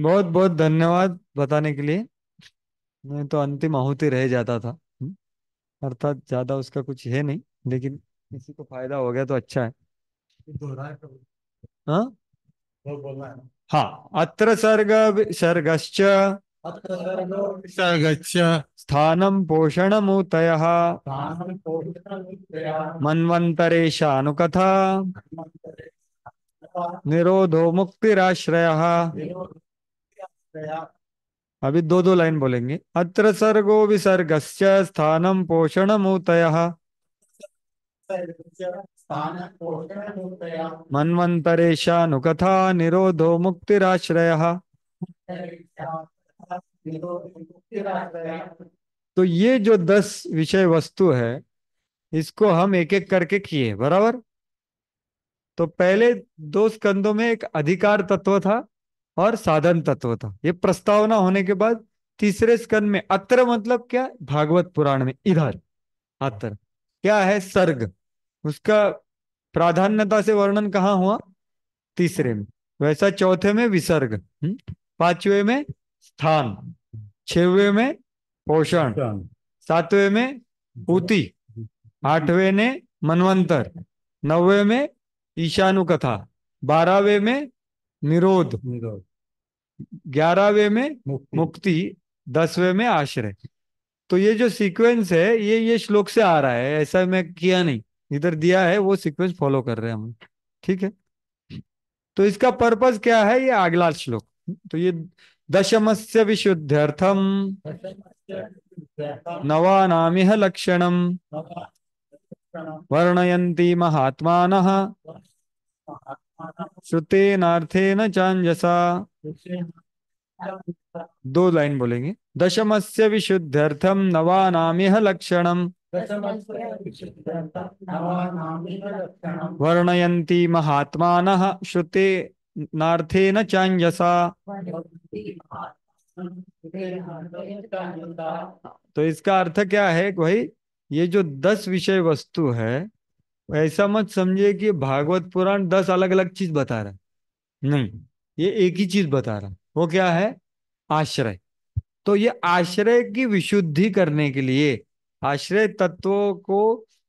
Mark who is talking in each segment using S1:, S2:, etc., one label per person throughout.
S1: बहुत बहुत धन्यवाद बताने के लिए मैं तो अंतिम आहुति रह जाता था हम्म। अर्थात ज्यादा उसका कुछ है नहीं लेकिन किसी को फायदा हो गया तो अच्छा है
S2: स्थान पोषण
S1: अत्र सर्ग सर्गश्च निरोधो मुक्तिराश्रय
S2: अभी
S1: दो दो लाइन बोलेंगे अत्र सर्गो से स्थान पोषण मूतय मन्वंतरेशानुकथा निरोधो मुक्तिराश्रय तो ये जो दस विषय वस्तु है इसको हम एक एक करके किए बराबर तो पहले दो स्कंदों में एक अधिकार तत्व था और साधन तत्व था ये प्रस्तावना होने के बाद तीसरे स्कंद में अत्र मतलब क्या भागवत पुराण में इधर अत्र क्या है सर्ग उसका प्राधान्यता से वर्णन कहाँ हुआ तीसरे में वैसा चौथे में विसर्ग हम्म, पांचवे में स्थान छवे में पोषण सातवें में पूति आठवें ने मनवंतर नवे में ईशानु कथा बारहवें में निरोध निरोध ग्यारहवे में मुक्ति दसवे में आश्रय तो ये जो सीक्वेंस है ये ये श्लोक से आ रहा है ऐसा मैं किया नहीं इधर दिया है वो सीक्वेंस फॉलो कर रहे हैं हम ठीक है तो इसका पर्पस क्या है ये अगला श्लोक तो ये दशमस्य विशुद्ध्यर्थम नाम लक्षणम वर्णयती महात्मा न चांजसा दो लाइन बोलेंगे दशमस्य विशुद्ध्यर्थम नवानामिह लक्षणम वर्णयन्ति महात्मानः श्रुते नार्थेन चांजसा तो इसका अर्थ क्या है भाई ये जो दस विषय वस्तु है ऐसा मत समझे कि भागवत पुराण दस अलग अलग चीज बता रहा है नहीं ये एक ही चीज बता रहा है वो क्या है आश्रय तो ये आश्रय की विशुद्धि करने के लिए आश्रय तत्वों को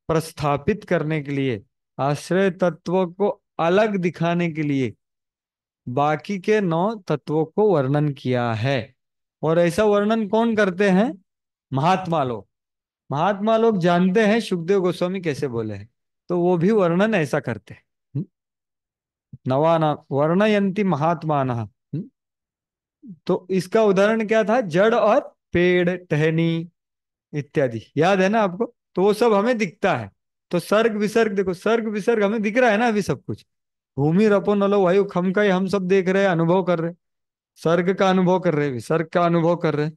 S1: प्रस्थापित करने के लिए आश्रय तत्वों को अलग दिखाने के लिए बाकी के नौ तत्वों को वर्णन किया है और ऐसा वर्णन कौन करते हैं महात्मा लोग महात्मा लोग जानते हैं सुखदेव गोस्वामी कैसे बोले हैं तो वो भी वर्णन ऐसा करते नवाना वर्णयंती महात्मा तो इसका उदाहरण क्या था जड़ और पेड़ टहनी इत्यादि याद है ना आपको तो वो सब हमें दिखता है तो सर्ग विसर्ग देखो सर्ग विसर्ग हमें दिख रहा है ना अभी सब कुछ भूमि रपो नलो वायु खम का हम सब देख रहे हैं अनुभव कर रहे सर्ग का अनुभव कर रहे हैं विसर्ग का अनुभव कर रहे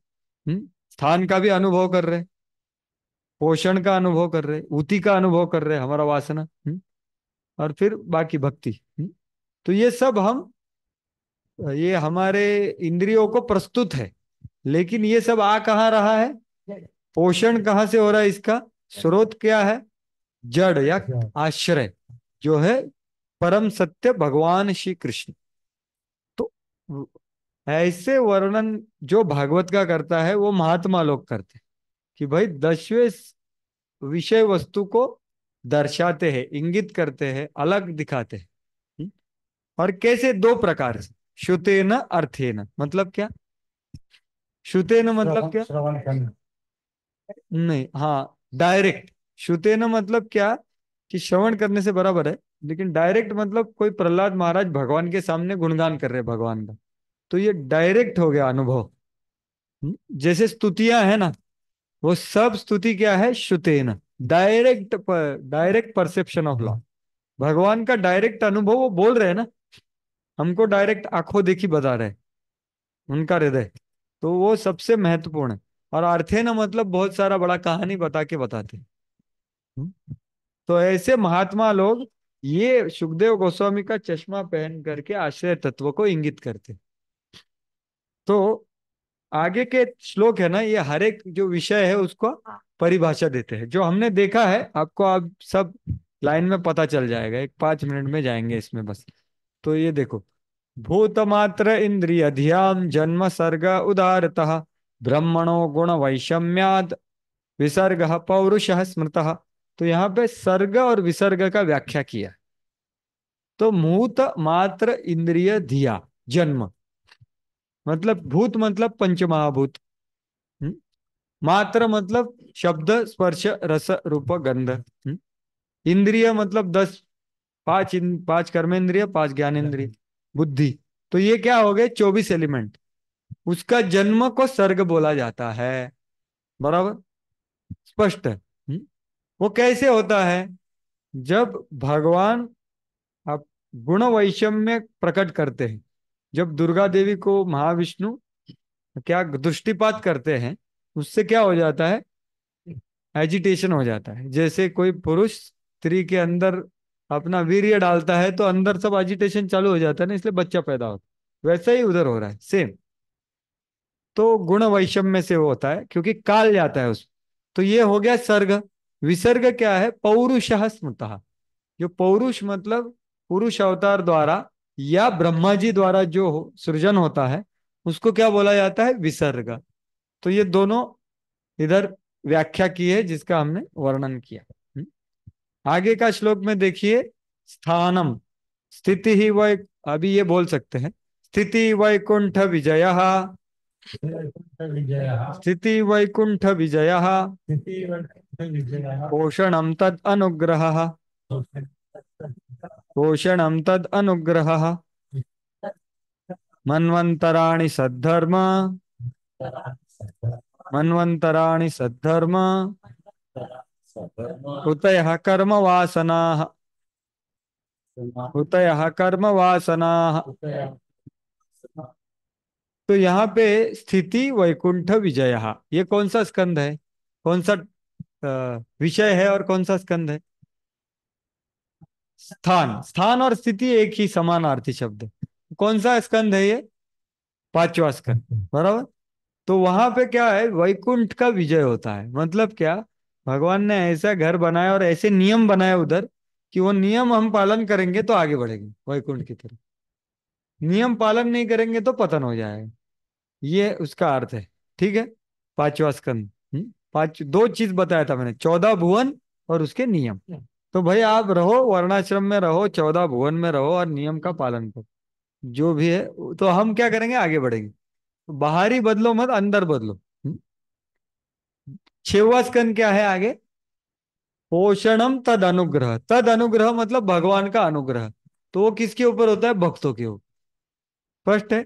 S1: हैं स्थान का भी अनुभव कर रहे हैं पोषण का अनुभव कर रहे उति का अनुभव कर रहे हमारा वासना हुँ? हम्म, और फिर बाकी भक्ति हुँ? हम्म, तो ये सब हम ये हमारे इंद्रियों को प्रस्तुत है लेकिन ये सब आ कहाँ रहा है पोषण कहाँ से हो रहा है इसका स्रोत क्या है जड़ या आश्रय जो है परम सत्य भगवान श्री कृष्ण तो ऐसे वर्णन जो भागवत का करता है वो महात्मा लोग करते कि भाई दसवें विषय वस्तु को दर्शाते हैं इंगित करते हैं अलग दिखाते हैं हम्म? और कैसे दो प्रकार से अर्थे न मतलब क्या श्रुते न मतलब क्या नहीं हाँ डायरेक्ट श्रुते न मतलब क्या कि श्रवण करने से बराबर है लेकिन डायरेक्ट मतलब कोई प्रहलाद महाराज भगवान के सामने गुणगान कर रहे भगवान का तो ये डायरेक्ट हो गया अनुभव हम्म? जैसे स्तुतियां है ना वो सब स्तुति क्या है श्रुतेन डायरेक्ट पर, डायरेक्ट परसेप्शन ऑफ लॉ भगवान का डायरेक्ट अनुभव वो बोल रहे हैं ना हमको डायरेक्ट आंखों देखी बता रहे उनका हृदय तो वो सबसे महत्वपूर्ण है और अर्थे ना मतलब बहुत सारा बड़ा कहानी बता के बताते हम्म। तो ऐसे महात्मा लोग ये सुखदेव गोस्वामी का चश्मा पहन करके आश्रय तत्व को इंगित करते तो आगे के श्लोक है ना ये हर एक जो विषय है उसको हाँ। परिभाषा देते हैं जो हमने देखा है आपको आप सब लाइन में पता चल जाएगा एक पांच मिनट में जाएंगे इसमें बस तो ये देखो भूतमात्र इंद्रिय अध्याम जन्म सर्ग उदारत ब्रह्मणो गुण वैषम्याद विसर्ग पौरुष स्मृत तो यहाँ पे सर्ग और विसर्ग का व्याख्या किया तो मूत मात्र इंद्रिय धिया जन्म मतलब भूत मतलब पंचमहाभूत हम्म? मात्र मतलब शब्द स्पर्श रस रूप गंध हम्म? इंद्रिय मतलब दस पांच इन, पांच कर्मेंद्रिय पांच ज्ञानेन्द्रिय बुद्धि तो ये क्या हो गए चौबीस एलिमेंट उसका जन्म को सर्ग बोला जाता है बराबर स्पष्ट है हम्म? वो कैसे होता है जब भगवान आप गुण वैषम्य प्रकट करते हैं जब दुर्गा देवी को महाविष्णु क्या दृष्टिपात करते हैं उससे क्या हो जाता है एजिटेशन हो जाता है जैसे कोई पुरुष स्त्री के अंदर अपना वीर्य डालता है तो अंदर सब एजिटेशन चालू हो जाता है ना इसलिए बच्चा पैदा होता है वैसा ही उधर हो रहा है सेम तो गुण वैषम्य से वो होता है क्योंकि काल जाता है उसमें तो ये हो गया सर्ग विसर्ग क्या है पौरुष स्मृत जो पौरुष मतलब पुरुष अवतार द्वारा या ब्रह्मा जी द्वारा जो सृजन होता है उसको क्या बोला जाता है विसर्ग तो ये दोनों इधर व्याख्या की है जिसका हमने वर्णन किया हम्म। आगे का श्लोक में देखिए स्थानम स्थिति ही वै अभी ये बोल सकते हैं स्थिति वैकुंठ विजय स्थिति वैकुंठ विजय पोषण तद अनुग्रह पोषण तद अनुग्रह मन्वन्तराणि सद्धर्म मन्वन्तराणि सद्धर्म वासना कर्मवासनाः कर्म वासना तो यहाँ पे स्थिति वैकुंठ विजय ये कौन सा स्कंद है कौन सा विषय है और कौन सा स्कंद है स्थान स्थान और स्थिति एक ही समानार्थी शब्द है कौन सा स्कंद है ये पांचवा स्कंद बराबर तो वहां पे क्या है वैकुंठ का विजय होता है मतलब क्या भगवान ने ऐसा घर बनाया और ऐसे नियम बनाए उधर कि वो नियम हम पालन करेंगे तो आगे बढ़ेंगे वैकुंठ की तरफ नियम पालन नहीं करेंगे तो पतन हो जाएगा ये उसका अर्थ है ठीक है पांचवा स्कंद हम्म, पांच दो चीज बताया था मैंने चौदह भुवन और उसके नियम तो भाई आप रहो वर्णाश्रम में रहो चौदह भुवन में रहो और नियम का पालन करो जो भी है तो हम क्या करेंगे आगे बढ़ेंगे बाहरी बदलो मत अंदर बदलो हम्म। छेवा स्कन क्या है आगे पोषणम तद अनुग्रह तद अनुग्रह मतलब भगवान का अनुग्रह तो वो किसके ऊपर होता है भक्तों के ऊपर स्पष्ट है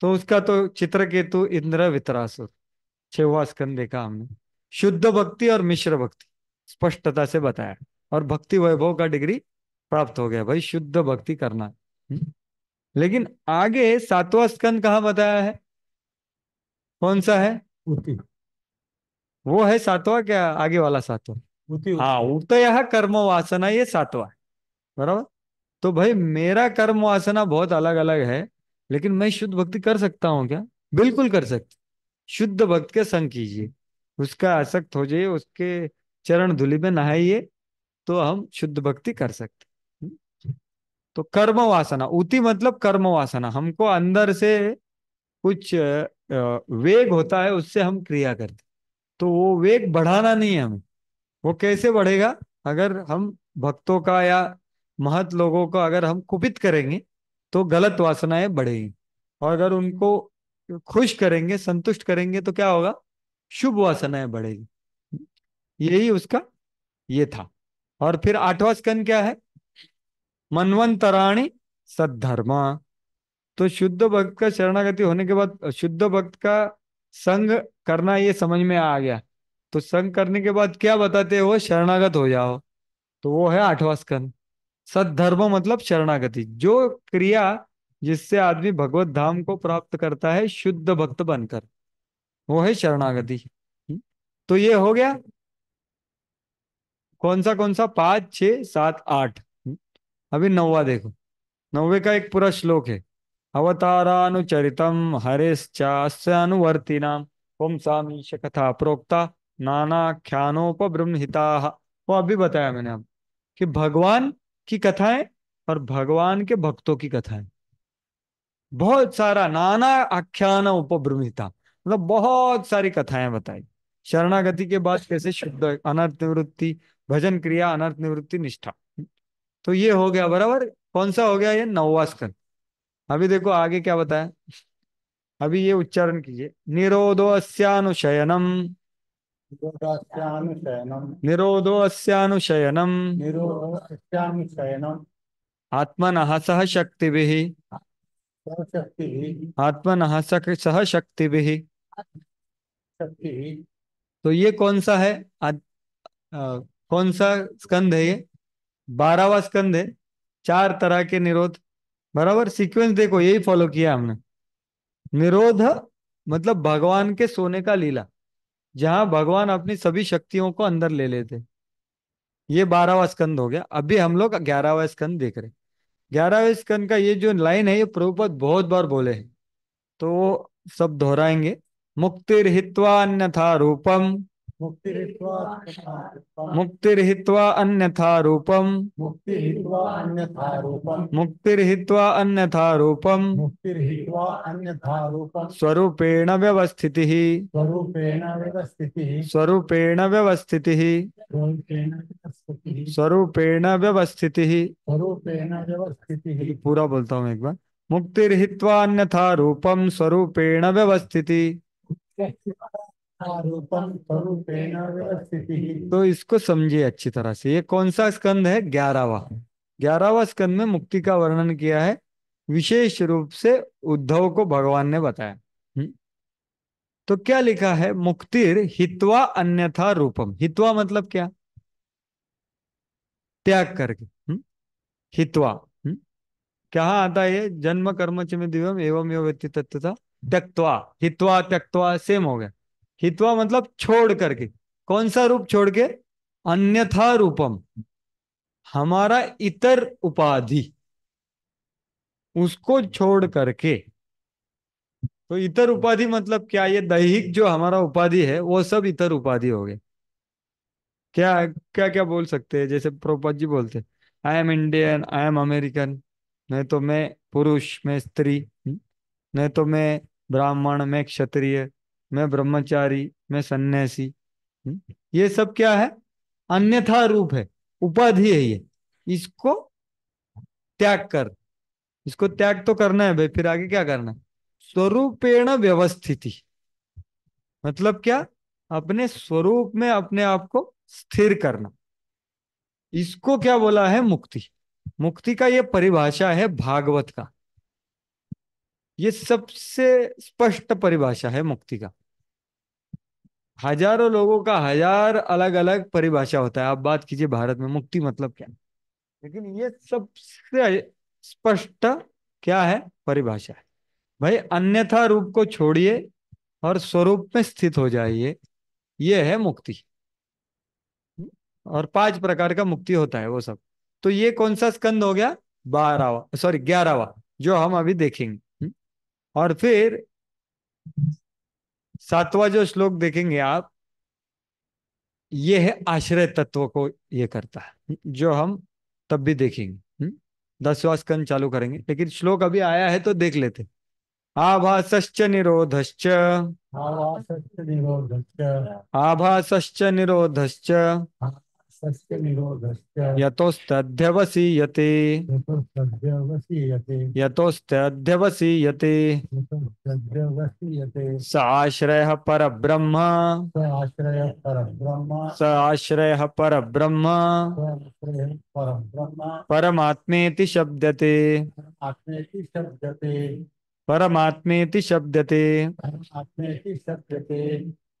S1: तो उसका तो चित्र केतु इंद्र वितरासुर छेवा स्कन देखा हमने शुद्ध भक्ति और मिश्र भक्ति स्पष्टता से बताया और भक्ति वैभव का डिग्री प्राप्त हो गया भाई शुद्ध भक्ति करना है हम्म। लेकिन आगे सातवा स्कंद कहा बताया है कौन सा है वो है सातवा क्या आगे वाला सातवा हाँ उतया कर्म वासना ये सातवा है बराबर तो भाई मेरा कर्म वासना बहुत अलग अलग है लेकिन मैं शुद्ध भक्ति कर सकता हूँ क्या बिल्कुल कर सकती शुद्ध भक्त के संग कीजिए उसका आसक्त हो जाइए उसके चरण धुली में नहाइए तो हम शुद्ध भक्ति कर सकते तो कर्म वासना उति मतलब कर्म वासना हमको अंदर से कुछ वेग होता है उससे हम क्रिया करते तो वो वेग बढ़ाना नहीं है हमें वो कैसे बढ़ेगा अगर हम भक्तों का या महत लोगों को अगर हम कुपित करेंगे तो गलत वासनाएं बढ़ेगी और अगर उनको खुश करेंगे संतुष्ट करेंगे तो क्या होगा शुभ वासनाएं बढ़ेगी यही उसका ये था और फिर आठवां स्कंद क्या है मनवंतराणी सद्धर्मा तो शुद्ध भक्त का शरणागति होने के बाद शुद्ध भक्त का संग करना ये समझ में आ गया तो संग करने के बाद क्या बताते हो शरणागत हो जाओ तो वो है आठवां स्कन सद्धर्म मतलब शरणागति जो क्रिया जिससे आदमी भगवत धाम को प्राप्त करता है शुद्ध भक्त बनकर वो है शरणागति हम्म। तो ये हो गया कौन सा कौन सा पांच छ सात आठ अभी नौवा देखो नौवे का एक पूरा श्लोक है अवतारानुचरितम हरेश्चास्यानुवर्तिनाम ओम सामीश कथा प्रोक्ता नानाख्यानोपब्रह्महिता वो अभी बताया मैंने आप कि भगवान की कथाएं और भगवान के भक्तों की कथाएं बहुत सारा नाना आख्यान उपब्रमिता मतलब बहुत सारी कथाएं बताई शरणागति के बाद कैसे शुद्ध अनर्थवृत्ति भजन क्रिया अनर्थ निवृत्ति निष्ठा तो ये हो गया बराबर कौन सा हो गया ये नववा स्कंद अभी देखो आगे क्या बताया अभी ये उच्चारण कीजिए निरोधो अस्यानुशयनम निरोधो अस्यानुशयनम आत्मन सह शक्ति आत्मन सह शक्ति तो ये कौन सा है कौन सा स्कंद है ये बारहवा स्कंद है चार तरह के निरोध बराबर सीक्वेंस देखो यही फॉलो किया हमने निरोध मतलब भगवान के सोने का लीला जहां भगवान अपनी सभी शक्तियों को अंदर ले लेते ये बारहवा स्कंद हो गया अभी हम लोग ग्यारहवा स्कंद देख रहे ग्यारहवा स्कंद का ये जो लाइन है ये प्रभुपद बहुत बार बोले हैं तो सब दोहराएंगे मुक्तिर्हित्वा अन्यथा रूपम मुक्ति रहित्वा अन्यथा रूपम मुक्ति
S2: रहित्वा अन्यथा रूपम
S1: मुक्ति रहित्वा अन्यथा रूपम
S2: मुक्ति रहित्वा अन्यथा रूपम
S1: स्वरूपेण व्यवस्थितिः स्वरूपेण
S2: व्यवस्थितिः
S1: स्वरूपेण व्यवस्थितिः स्वरूपेण व्यवस्थितिः
S2: स्वरूपेण
S1: व्यवस्थितिः पूरा बोलता हूँ एक बार मुक्ति रहित्वा अन्यथा रूपम स्वरूपेण व्यवस्थिति
S2: तो,
S1: तो इसको समझिए अच्छी तरह से ये कौन सा स्कंद है ग्यारहवा ग्यारहवा स्कंद में मुक्ति का वर्णन किया है विशेष रूप से उद्धव को भगवान ने बताया हम्म। तो क्या लिखा है मुक्तिर हितवा अन्यथा रूपम हितवा मतलब क्या त्याग करके हम्म। हितवा हम्म। क्या आता है जन्म कर्म चिम दिव्यम एवं यो व्यक्ति तत्वता त्यक्वा हितवा त्यक्वा सेम हो गया हितवा मतलब छोड़ करके कौन सा रूप छोड़ के अन्यथा रूपम हमारा इतर उपाधि उसको छोड़ करके तो इतर उपाधि मतलब क्या ये दैहिक जो हमारा उपाधि है वो सब इतर उपाधि हो गए क्या क्या क्या बोल सकते हैं जैसे प्रोपद जी बोलते I am Indian I am American नहीं तो मैं पुरुष मैं स्त्री हम्म, नहीं तो मैं ब्राह्मण मैं क्षत्रिय मैं ब्रह्मचारी मैं सन्यासी हम्म? ये सब क्या है अन्यथा रूप है उपाधि है ये इसको त्याग कर इसको त्याग तो करना है भाई फिर आगे क्या करना है स्वरूपेण व्यवस्थिति मतलब क्या अपने स्वरूप में अपने आप को स्थिर करना इसको क्या बोला है मुक्ति मुक्ति का यह परिभाषा है भागवत का ये सबसे स्पष्ट परिभाषा है मुक्ति का हजारों लोगों का हजार अलग अलग परिभाषा होता है आप बात कीजिए भारत में मुक्ति मतलब क्या है लेकिन ये सबसे स्पष्ट क्या है परिभाषा है भाई अन्यथा रूप को छोड़िए और स्वरूप में स्थित हो जाइए ये है मुक्ति और पांच प्रकार का मुक्ति होता है वो सब तो ये कौन सा स्कंद हो गया बारहवा सॉरी ग्यारहवा जो हम अभी देखेंगे और फिर सातवां जो श्लोक देखेंगे आप ये है आश्रय तत्व को ये करता है जो हम तब भी देखेंगे हम्म, दसवा स्कंद चालू करेंगे लेकिन श्लोक अभी आया है तो देख लेते आभासश्च निरोधश्च
S2: आभासश्च निरोधश्च
S1: आभासश्च निरोधश्च यतोस्तध्यवसीयते यतोस्तध्यवसीयते स पर ब्रह्म स आश्रय पर ब्रह्म परमात्मेति शब्दते परमात्मेति शब्दते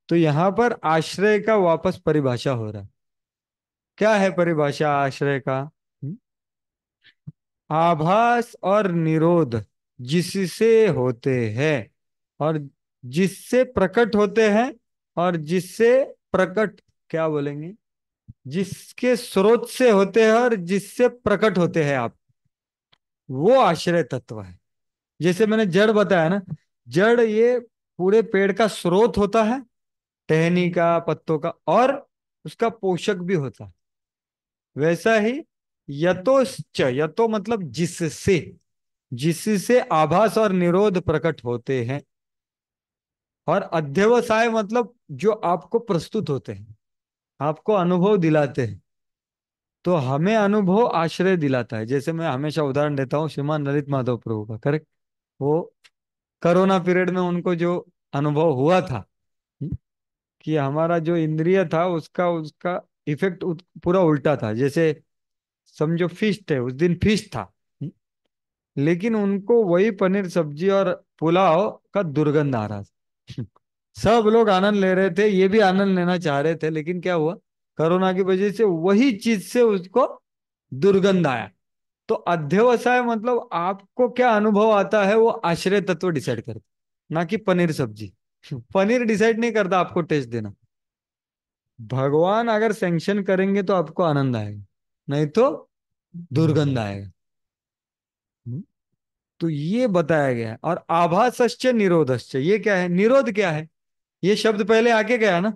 S1: तो यहाँ पर आश्रय का वापस परिभाषा हो रहा है क्या है परिभाषा आश्रय का हम्म। आभास और निरोध जिससे होते हैं और जिससे प्रकट होते हैं और जिससे प्रकट क्या बोलेंगे जिसके स्रोत से होते हैं और जिससे प्रकट होते हैं आप वो आश्रय तत्व है जैसे मैंने जड़ बताया ना जड़ ये पूरे पेड़ का स्रोत होता है टहनी का पत्तों का और उसका पोषक भी होता है वैसा ही यतोश्च यतो मतलब जिससे जिससे आभास और निरोध प्रकट होते हैं और अध्यवसाय मतलब जो आपको प्रस्तुत होते हैं आपको अनुभव दिलाते हैं तो हमें अनुभव आश्रय दिलाता है जैसे मैं हमेशा उदाहरण देता हूँ श्रीमान ललित माधव प्रभु का करेक्ट वो कोरोना पीरियड में उनको जो अनुभव हुआ था कि हमारा जो इंद्रिय था उसका उसका इफेक्ट पूरा उल्टा था जैसे समझो फिस्ट है उस दिन फिश था लेकिन उनको वही पनीर सब्जी और पुलाव का दुर्गंध आ रहा था सब लोग आनंद ले रहे थे ये भी आनंद लेना चाह रहे थे लेकिन क्या हुआ कोरोना की वजह से वही चीज से उसको दुर्गंध आया तो अध्यवसाय मतलब आपको क्या अनुभव आता है वो आश्रय तत्व डिसाइड करते ना कि पनीर सब्जी पनीर डिसाइड नहीं करता आपको टेस्ट देना भगवान अगर सेंक्शन करेंगे तो आपको आनंद आएगा नहीं तो दुर्गंध आएगा हम्म, तो ये बताया गया है और आभासश्च निरोधश्च ये क्या है निरोध क्या है ये शब्द पहले आगे गया ना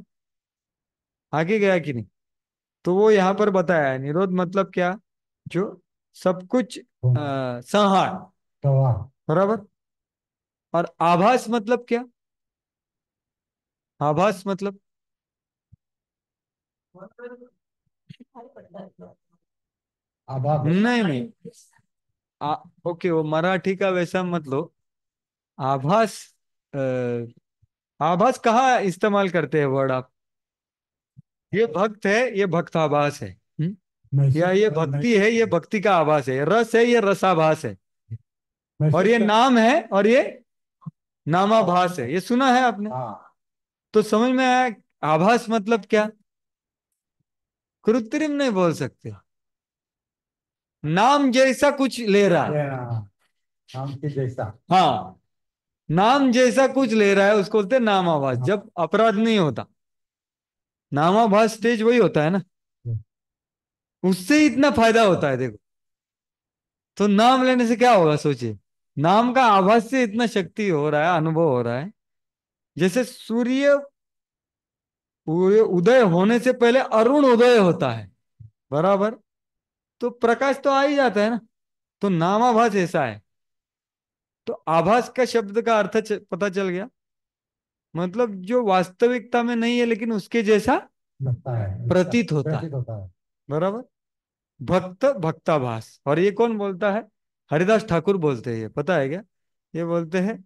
S1: आगे गया कि नहीं तो वो यहां पर बताया है निरोध मतलब क्या जो सब कुछ हम्म। संहार बराबर और आभास मतलब क्या आभास मतलब
S2: आभार
S1: नहीं नहीं आ, ओके वो मराठी का वैसा मत लो आभास आ, आभास कहा इस्तेमाल करते हैं वर्ड आप ये भक्त है ये आभास है या ये भक्ति है ये भक्ति का आभास है रस है ये रसाभास है और ये नाम है और ये नामाभास हाँ। है ये सुना है आपने हाँ। तो समझ में आया आभास मतलब क्या कृत्रिम नहीं बोल सकते नाम जैसा कुछ ले रहा है
S2: नाम
S1: के जैसा हाँ नाम जैसा कुछ ले रहा है उसको बोलते नामाभास हाँ। जब अपराध नहीं होता नामाभास स्टेज वही होता है ना उससे इतना फायदा होता है देखो तो नाम लेने से क्या होगा सोचिए नाम का आभास से इतना शक्ति हो रहा है अनुभव हो रहा है जैसे सूर्य उदय होने से पहले अरुण उदय होता है बराबर तो प्रकाश तो आ ही जाता है ना तो नामाभास ऐसा है तो आभास का शब्द का अर्थ पता चल गया मतलब जो वास्तविकता में नहीं है लेकिन उसके जैसा लगता है प्रतीत होता, है बराबर भक्त भक्ताभास और ये कौन बोलता है हरिदास ठाकुर बोलते हैं ये पता है क्या ये बोलते हैं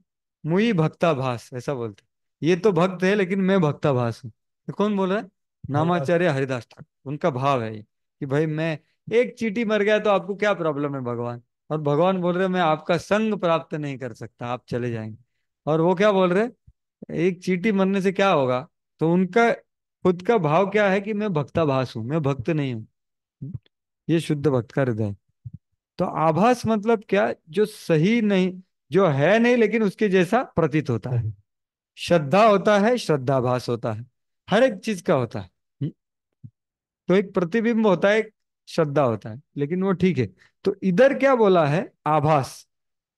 S1: मुई भक्ताभास ऐसा बोलते ये तो भक्त है लेकिन मैं भक्ताभास हूँ तो कौन बोल रहा है नामाचार्य हरिदास ठाकुर उनका भाव है ये कि भाई मैं एक चीटी मर गया तो आपको क्या प्रॉब्लम है भगवान और भगवान बोल रहे मैं आपका संग प्राप्त नहीं कर सकता आप चले जाएंगे और वो क्या बोल रहे एक चीटी मरने से क्या होगा तो उनका खुद का भाव क्या है कि मैं भक्ताभास हूं मैं भक्त नहीं हूं ये शुद्ध भक्त का हृदय तो आभास मतलब क्या जो सही नहीं जो है नहीं लेकिन उसके जैसा प्रतीत होता है हम्म। श्रद्धा होता है श्रद्धाभास होता है हर एक चीज का होता है हम्म। तो एक प्रतिबिंब होता है एक श्रद्धा होता है लेकिन वो ठीक है तो इधर क्या बोला है आभास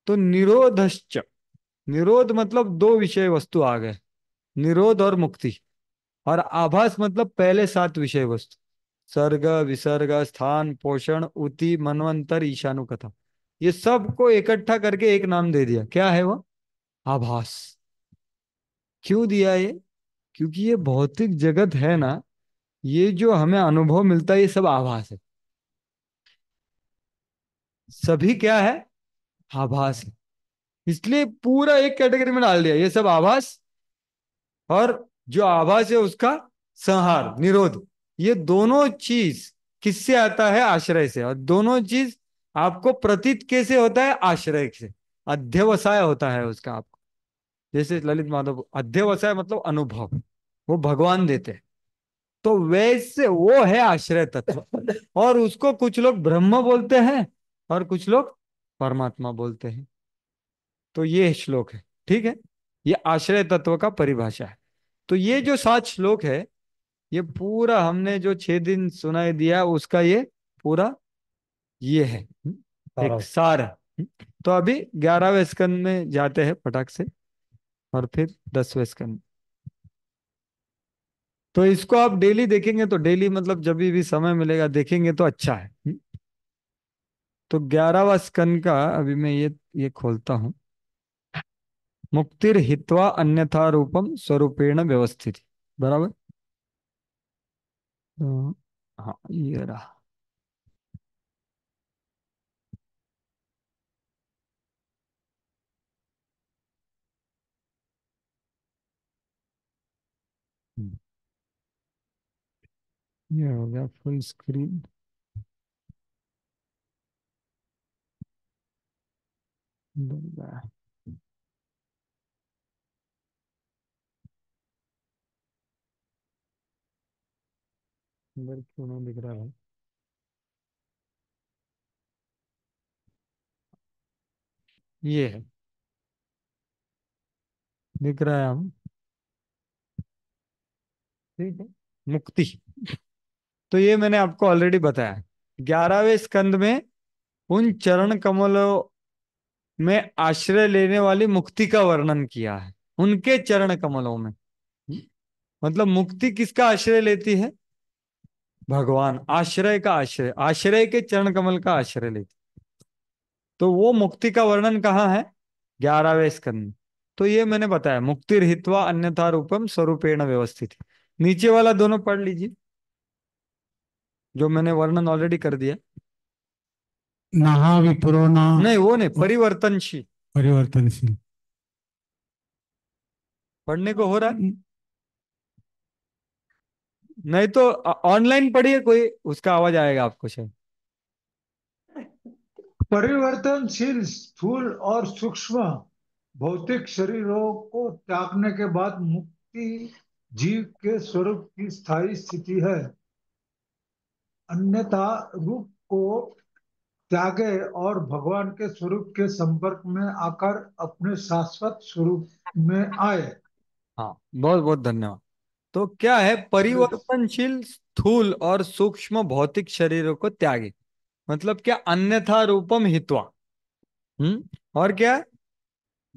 S1: तो निरोधश्च निरोध मतलब दो विषय वस्तु आ गए निरोध और मुक्ति और आभास मतलब पहले सात विषय वस्तु सर्ग विसर्ग स्थान पोषण उति मनवंतर ईशानु कथा ये सबको इकट्ठा करके एक नाम दे दिया क्या है वो आभास क्यों दिया ये क्योंकि ये भौतिक जगत है ना ये जो हमें अनुभव मिलता है ये सब आभास है सभी क्या है आभास है इसलिए पूरा एक कैटेगरी में डाल दिया ये सब आभास और जो आभास है उसका संहार निरोध ये दोनों चीज किससे आता है आश्रय से और दोनों चीज आपको प्रतीत कैसे होता है आश्रय से अध्यवसाय होता है उसका आपको जैसे ललित माधव अध्यवसाय मतलब अनुभव वो भगवान देते हैं तो वैसे वो है आश्रय तत्व और उसको कुछ लोग ब्रह्म बोलते हैं और कुछ लोग परमात्मा बोलते हैं तो ये श्लोक है ठीक है ये आश्रय तत्व का परिभाषा है तो ये जो सात श्लोक है ये पूरा हमने जो छह दिन सुनाई दिया उसका ये पूरा ये है एक सारा तो अभी ग्यारहवें स्कंद में जाते हैं पटाख से और फिर दसवें स्कंद तो इसको आप डेली देखेंगे तो डेली मतलब जब भी समय मिलेगा देखेंगे तो अच्छा है तो ग्यारहवा स्कन का अभी मैं ये ये खोलता हूं मुक्तिर हित्वा अन्यथा रूपम स्वरूपेण व्यवस्थित बराबर तो हाँ ये रहा
S2: ये हो गया फुल स्क्रीन अंदर
S1: क्यों नहीं दिख रहा है ये है दिख रहा है हम ठीक है मुक्ति तो ये मैंने आपको ऑलरेडी बताया ग्यारहवें स्कंद में उन चरण कमलों में आश्रय लेने वाली मुक्ति का वर्णन किया है उनके चरण कमलों में मतलब मुक्ति किसका आश्रय लेती है भगवान आश्रय का आश्रय आश्रय के चरण कमल का आश्रय लेती तो वो मुक्ति का वर्णन कहाँ है ग्यारहवें स्कंद तो ये मैंने बताया मुक्ति हितवा अन्यथा रूपम स्वरूपेण व्यवस्थित नीचे वाला दोनों पढ़ लीजिए जो मैंने वर्णन ऑलरेडी कर दिया
S3: नहा विप्रोना नहीं
S1: वो नहीं परिवर्तनशील
S3: परिवर्तनशील
S1: पढ़ने को हो रहा है नहीं तो ऑनलाइन पढ़िए कोई उसका आवाज आएगा आपको शायद परिवर्तनशील स्थूल और सूक्ष्म भौतिक शरीरों को त्यागने के बाद मुक्ति जीव के स्वरूप की स्थायी स्थिति है अन्यथा
S3: रूप को त्यागे और भगवान के स्वरूप के संपर्क में आकर
S1: अपने शाश्वत स्वरूप में आए हाँ बहुत बहुत धन्यवाद तो क्या है परिवर्तनशील स्थूल और सूक्ष्म भौतिक शरीरों को त्यागे मतलब क्या अन्यथा रूपम हितवा हम्म और क्या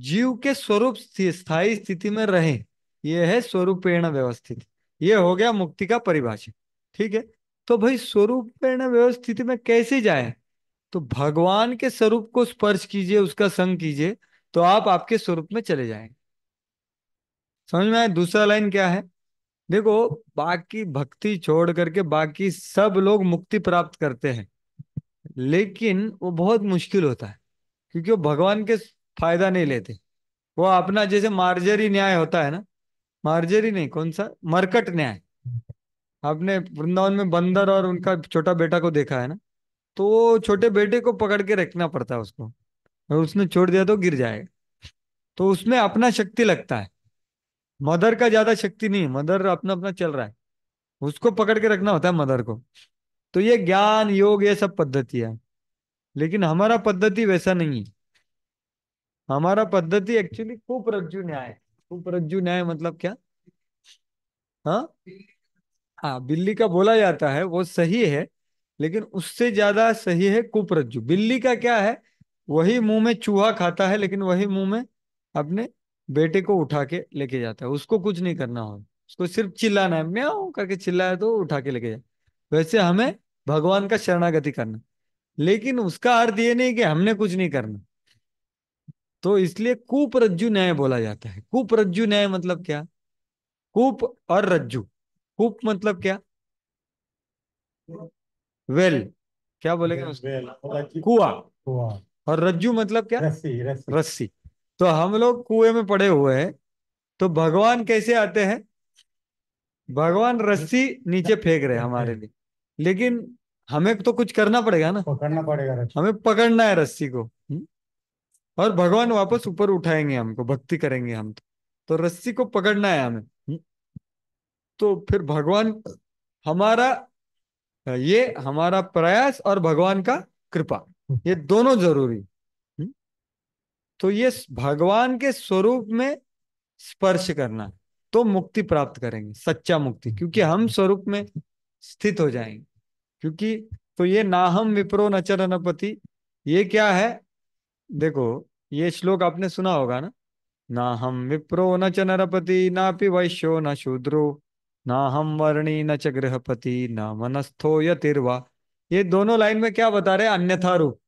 S1: जीव के स्वरूप स्थायी स्थिति में रहे यह है स्वरूपेण व्यवस्थित ये हो गया मुक्ति का परिभाषा ठीक है तो भाई स्वरूप में व्यवस्थिति में कैसे जाए तो भगवान के स्वरूप को स्पर्श कीजिए उसका संग कीजिए तो आप आपके स्वरूप में चले जाएंगे समझ में आए दूसरा लाइन क्या है देखो बाकी भक्ति छोड़ करके बाकी सब लोग मुक्ति प्राप्त करते हैं लेकिन वो बहुत मुश्किल होता है क्योंकि वो भगवान के फायदा नहीं लेते वो अपना जैसे मार्जरी न्याय होता है ना मार्जरी नहीं कौन सा मरकट न्याय आपने वृंदावन में बंदर और उनका छोटा बेटा को देखा है ना तो छोटे बेटे को पकड़ के रखना पड़ता है उसको और उसने छोड़ दिया तो गिर जाएगा तो उसमें अपना शक्ति लगता है मदर का ज्यादा शक्ति नहीं मदर अपना अपना चल रहा है उसको पकड़ के रखना होता है मदर को तो ये ज्ञान योग ये सब पद्धति है लेकिन हमारा पद्धति वैसा नहीं है हमारा पद्धति एक्चुअली रज्जु न्याय रज्जु न्याय मतलब क्या हाँ हाँ बिल्ली का बोला जाता है वो सही है लेकिन उससे ज्यादा सही है कुपरज्जु बिल्ली का क्या है वही मुंह में चूहा खाता है लेकिन वही मुंह में अपने बेटे को उठा के लेके जाता है उसको कुछ नहीं करना हो उसको सिर्फ चिल्लाना है म्याओ करके चिल्लाया तो उठा के लेके जाए वैसे हमें भगवान का शरणागति करना लेकिन उसका अर्थ ये नहीं कि हमने कुछ नहीं करना तो इसलिए कुप रज्जु न्याय बोला जाता है कुप रज्जु न्याय मतलब क्या कुप और रज्जु हुक मतलब क्या वेल क्या बोलेंगे कुआ कुआ और रज्जू मतलब क्या रस्सी रस्सी तो हम लोग कुएं में पड़े हुए हैं तो भगवान कैसे आते हैं भगवान रस्सी नीचे फेंक रहे हमारे लिए लेकिन हमें तो कुछ करना पड़ेगा ना पकड़ना पड़ेगा हमें पकड़ना है रस्सी को और भगवान वापस ऊपर उठाएंगे हमको भक्ति करेंगे हम तो, तो रस्सी को पकड़ना है हमें तो फिर भगवान हमारा ये हमारा प्रयास और भगवान का कृपा ये दोनों जरूरी हम्म। तो ये भगवान के स्वरूप में स्पर्श करना तो मुक्ति प्राप्त करेंगे सच्चा मुक्ति क्योंकि हम स्वरूप में स्थित हो जाएंगे क्योंकि तो ये नाहम विप्रो न चरणपति ये क्या है देखो ये श्लोक आपने सुना होगा ना ना हम विप्रो न च नरपति ना पि वैश्यो न शूद्रो ना हम वर्णी न च गृहपति न मनस्थो यतिर्वा ये दोनों लाइन में क्या बता रहे अन्यथा रूप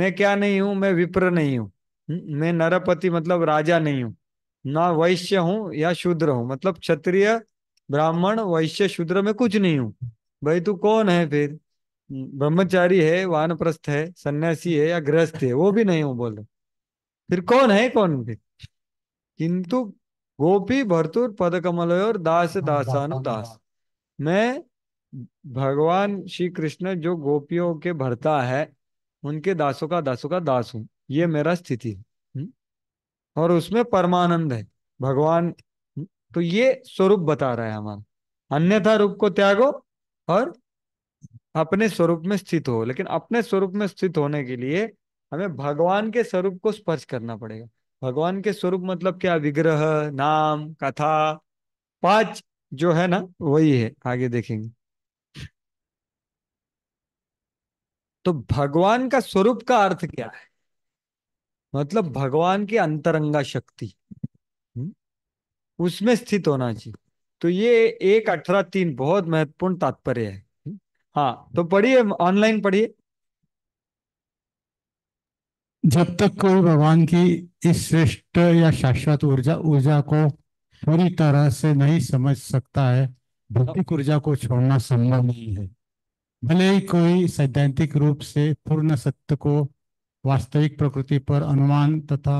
S1: मैं क्या नहीं हूं मैं विप्र नहीं हूं हम्म, मैं नरपति मतलब राजा नहीं हूं ना वैश्य हूं या शूद्र हूं मतलब क्षत्रिय ब्राह्मण वैश्य शूद्र में कुछ नहीं हूं भाई तू कौन है फिर ब्रह्मचारी है वानप्रस्थ है सन्यासी है या गृहस्थ है वो भी नहीं हूं बोल रहे फिर कौन है कौन फिर किंतु गोपी भरतुर पद और दास हाँ, दासानु दास मैं भगवान श्री कृष्ण जो गोपियों के भरता है उनके दासों का दासों का दास हूं ये मेरा स्थिति है और उसमें परमानंद है भगवान तो ये स्वरूप बता रहा है हमारा अन्यथा रूप को त्यागो और अपने स्वरूप में स्थित हो लेकिन अपने स्वरूप में स्थित होने के लिए हमें भगवान के स्वरूप को स्पर्श करना पड़ेगा भगवान के स्वरूप मतलब क्या विग्रह नाम कथा पांच जो है ना वही है आगे देखेंगे तो भगवान का स्वरूप का अर्थ क्या है मतलब भगवान की अंतरंगा शक्ति हम्म, उसमें स्थित होना चाहिए तो ये एक अठारह तीन बहुत महत्वपूर्ण तात्पर्य है हम्म। हाँ तो पढ़िए ऑनलाइन पढ़िए
S3: जब तक कोई भगवान की इस श्रेष्ठ या शाश्वत ऊर्जा ऊर्जा को पूरी तरह से नहीं समझ सकता है भौतिक ऊर्जा को छोड़ना संभव नहीं है भले ही कोई सैद्धांतिक रूप से पूर्ण सत्य को वास्तविक प्रकृति पर अनुमान तथा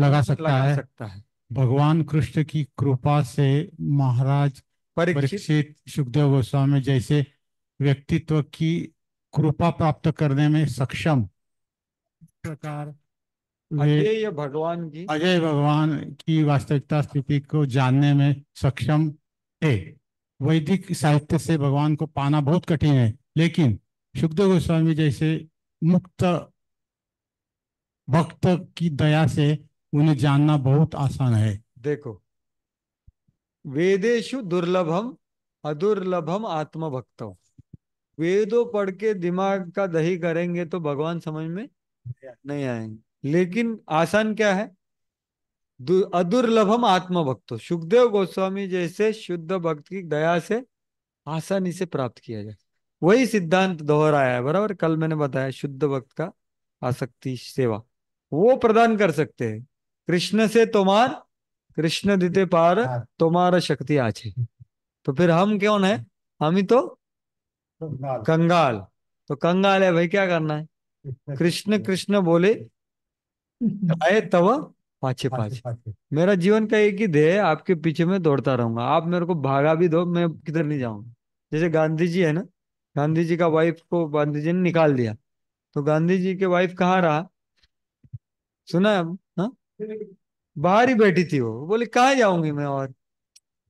S3: लगा सकता लगा है सकता है भगवान कृष्ण की कृपा से महाराज परीक्षित सुखदेव गोस्वामी जैसे व्यक्तित्व की कृपा प्राप्त करने में सक्षम प्रकार
S1: अजय भगवान की अजय
S3: भगवान की वास्तविकता स्थिति को जानने में सक्षम है वैदिक साहित्य से भगवान को पाना बहुत कठिन है लेकिन सुखदेव गोस्वामी जैसे मुक्त भक्त की दया से उन्हें जानना बहुत आसान है
S1: देखो वेदेशु दुर्लभम अदुर्लभम आत्मभक्तों वेदों पढ़ के दिमाग का दही करेंगे तो भगवान समझ में नहीं आएंगे लेकिन आसान क्या है अदुर्लभम आत्मभक्तो सुखदेव गोस्वामी जैसे शुद्ध भक्त की दया से आसानी से प्राप्त किया जाए वही सिद्धांत दोहराया है बराबर कल मैंने बताया शुद्ध भक्त का आसक्ति सेवा वो प्रदान कर सकते हैं कृष्ण से तुम्हार कृष्ण दिते पार हाँ। तुम्हारा शक्ति आछे तो फिर हम क्यों है हम ही तो कंगाल तो कंगाल है भाई क्या करना है कृष्ण कृष्ण बोले आए तव पाछे पाछे मेरा जीवन का एक ही ध्येय आपके पीछे में दौड़ता रहूंगा आप मेरे को भागा भी दो मैं किधर नहीं जाऊंगा जैसे गांधी जी है ना गांधी जी का वाइफ को गांधी जी ने निकाल दिया तो गांधी जी के वाइफ कहाँ रहा सुना है हा? बाहर ही बैठी थी वो बोले कहाँ जाऊंगी मैं और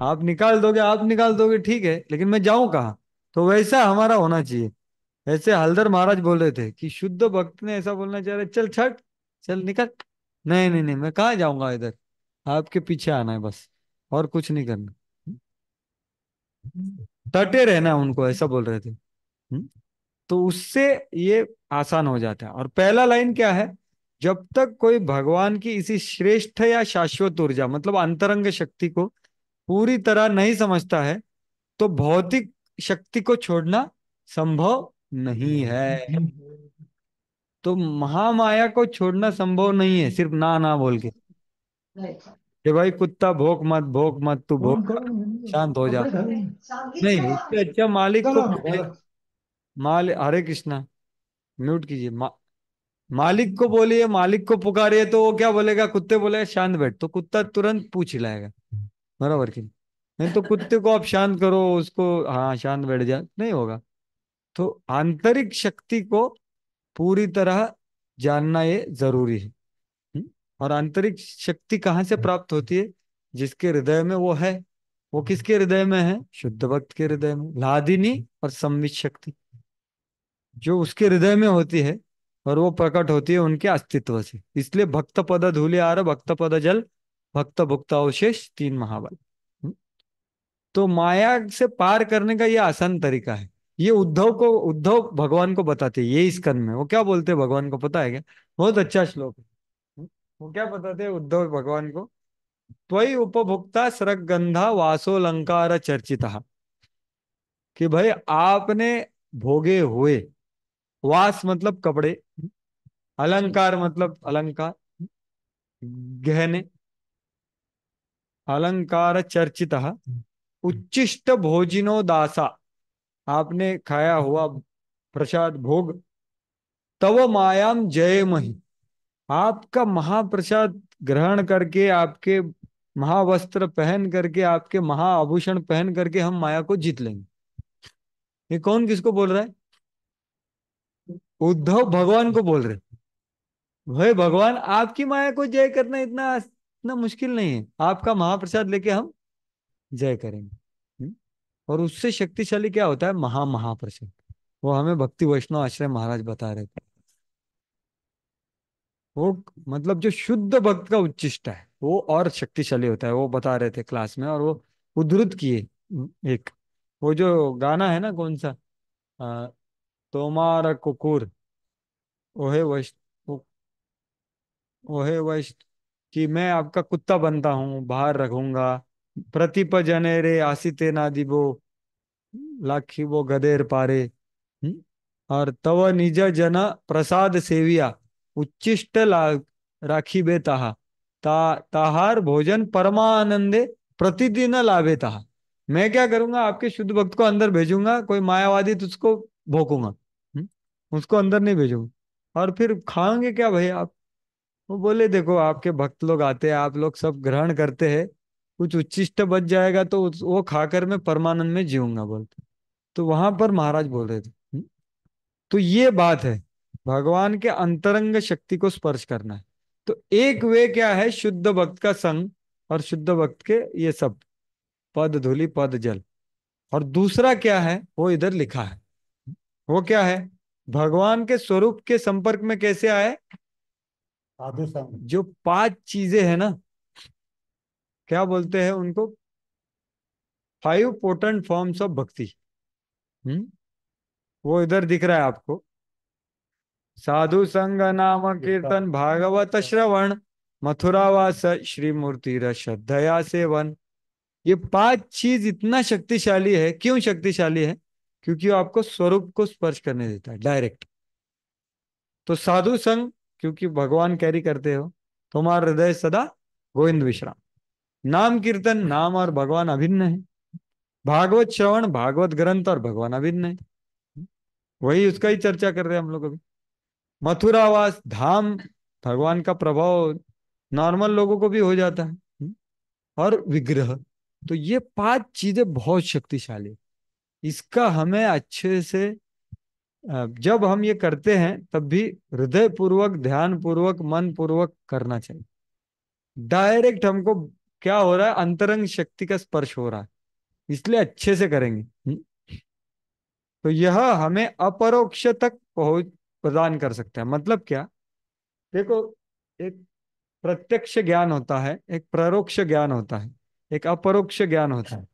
S1: आप निकाल दोगे आप निकाल दोगे ठीक है लेकिन मैं जाऊं कहा तो वैसा हमारा होना चाहिए ऐसे हलदर महाराज बोल रहे थे कि शुद्ध भक्त ने ऐसा बोलना चाह रहे चल छठ चल निकल नहीं नहीं नहीं मैं कहा जाऊंगा इधर आपके पीछे आना है बस और कुछ नहीं करना टे रहना उनको ऐसा बोल रहे थे हुँ? हम्म, तो उससे ये आसान हो जाता है और पहला लाइन क्या है जब तक कोई भगवान की इसी श्रेष्ठ या शाश्वत ऊर्जा मतलब अंतरंग शक्ति को पूरी तरह नहीं समझता है तो भौतिक शक्ति को छोड़ना संभव नहीं है तो महामाया को छोड़ना संभव नहीं है सिर्फ ना ना बोल के
S2: कि
S1: भाई कुत्ता भोग मत भोग मत तू भोग शांत हो जा
S2: नहीं
S4: उससे अच्छा
S1: मालिक को माल हरे कृष्णा म्यूट कीजिए मा, मालिक को बोलिए मालिक को पुकारिए तो वो क्या बोलेगा कुत्ते बोलेगा शांत बैठ तो कुत्ता तुरंत पूछ लाएगा बराबर की नहीं तो कुत्ते को आप शांत करो उसको हाँ शांत बैठ जा नहीं होगा तो आंतरिक शक्ति को पूरी तरह जानना ये जरूरी है और आंतरिक शक्ति कहाँ से हाँ। प्राप्त होती है जिसके हृदय में वो है वो हाँ। किसके हृदय में है शुद्ध भक्त के हृदय में लादिनी हाँ। और संवित शक्ति जो उसके हृदय में होती है और वो प्रकट होती है उनके अस्तित्व से इसलिए भक्त पद धूले आर भक्त पद जल भक्त भुक्त अवशेष तीन महाबल तो माया से पार करने का ये आसान तरीका है ये उद्धव को उद्धव भगवान को बताते ये स्कंद में वो क्या बोलते हैं भगवान को पता है क्या बहुत अच्छा श्लोक है वो क्या बताते उद्धव भगवान को त्वी उपभोक्ता सरक गंधा वासोलंकार चर्चिता कि भाई आपने भोगे हुए वास मतलब कपड़े अलंकार मतलब अलंकार गहने अलंकार चर्चिता उच्चिष्ट भोजिनो दासा आपने खाया हुआ प्रसाद भोग तव मायाम जय मही आपका महाप्रसाद ग्रहण करके आपके महावस्त्र पहन करके आपके महाआभूषण पहन करके हम माया को जीत लेंगे ये कौन किसको बोल रहा है उद्धव भगवान को बोल रहे भाई भगवान आपकी माया को जय करना इतना इतना मुश्किल नहीं है आपका महाप्रसाद लेके हम जय करेंगे और उससे शक्तिशाली क्या होता है महा महाप्रसाद वो हमें भक्ति वैष्णव आश्रय महाराज बता रहे थे वो मतलब जो शुद्ध भक्त का उच्चिष्ट है वो और शक्तिशाली होता है वो बता रहे थे क्लास में और वो उद्धृत किए एक वो जो गाना है ना कौन सा तोमार कुकुर ओहे वैश ओहे वैश कि मैं आपका कुत्ता बनता हूँ बाहर रखूंगा प्रतिप जने रे आसिते ना दिबो लाखी वो गदेर पारे और तव निज जन प्रसाद सेविया उच्चिष्ट राखी बेताहा ता ताहार भोजन परमानंदे प्रतिदिन लाभे ताहा मैं क्या करूंगा आपके शुद्ध भक्त को अंदर भेजूंगा कोई मायावादी तुझको भोकूंगा उसको अंदर नहीं भेजूंगा और फिर खाओगे क्या भाई आप वो बोले देखो आपके भक्त लोग आते हैं आप लोग सब ग्रहण करते हैं कुछ उच्चिष्ट बच जाएगा तो वो खाकर मैं परमानंद में जीऊंगा बोलते तो वहां पर महाराज बोल रहे थे हम्म, तो ये बात है भगवान के अंतरंग शक्ति को स्पर्श करना है तो एक वे क्या है शुद्ध भक्त का संग और शुद्ध भक्त के ये सब पद धूलि पद जल और दूसरा क्या है वो इधर लिखा है वो क्या है भगवान के स्वरूप के संपर्क में कैसे आए साधु संग जो पांच चीजें है ना क्या बोलते हैं उनको फाइव पोर्टेंट फॉर्म्स ऑफ भक्ति हम्म वो इधर दिख रहा है आपको साधु संग नाम कीर्तन भागवत श्रवण मथुरावास श्री मूर्ति श्रद्धया सेवन ये पांच चीज इतना शक्तिशाली है क्यों शक्तिशाली है क्योंकि आपको स्वरूप को स्पर्श करने देता है डायरेक्ट तो साधु संग क्योंकि भगवान कैरी करते हो तुम्हारा हृदय सदा गोविंद विश्राम नाम कीर्तन नाम और भगवान अभिन्न है भागवत श्रवण भागवत ग्रंथ और भगवान अभिन्न है वही उसका ही चर्चा कर रहे हैं हम लोग अभी मथुरावास धाम भगवान का प्रभाव नॉर्मल लोगों को भी हो जाता है हम्म, और विग्रह तो ये पांच चीजें बहुत शक्तिशाली इसका हमें अच्छे से जब हम ये करते हैं तब भी हृदय पूर्वक ध्यान पूर्वक मन पूर्वक करना चाहिए डायरेक्ट हमको क्या हो रहा है अंतरंग शक्ति का स्पर्श हो रहा है इसलिए अच्छे से करेंगे हम्म। तो यह हमें अपरोक्ष तक पहुंच प्रदान कर सकते हैं मतलब क्या देखो एक प्रत्यक्ष ज्ञान होता है एक परोक्ष ज्ञान होता है एक अपरोक्ष ज्ञान होता है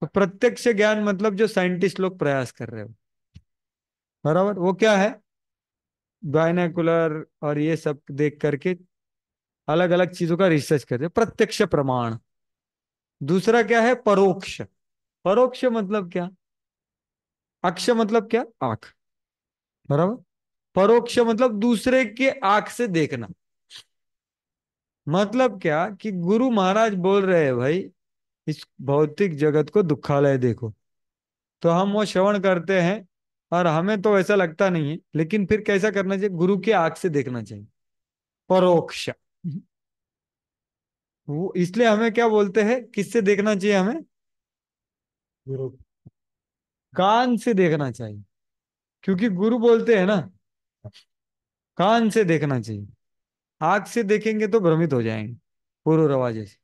S1: तो प्रत्यक्ष ज्ञान मतलब जो साइंटिस्ट लोग प्रयास कर रहे हो बराबर वो क्या है बायनाकुलर और ये सब देख करके अलग अलग चीजों का रिसर्च करते प्रत्यक्ष प्रमाण दूसरा क्या है परोक्ष परोक्ष मतलब क्या अक्ष मतलब क्या आंख बराबर परोक्ष मतलब दूसरे के आंख से देखना मतलब क्या कि गुरु महाराज बोल रहे हैं भाई इस भौतिक जगत को दुखालय देखो तो हम वो श्रवण करते हैं और हमें तो ऐसा लगता नहीं है लेकिन फिर कैसा करना चाहिए गुरु के आंख से देखना चाहिए परोक्ष वो इसलिए हमें क्या बोलते हैं किससे देखना चाहिए हमें गुरु कान से देखना चाहिए क्योंकि गुरु बोलते हैं ना कान से देखना चाहिए आंख से देखेंगे तो भ्रमित हो जाएंगे पूर्व रवाजे से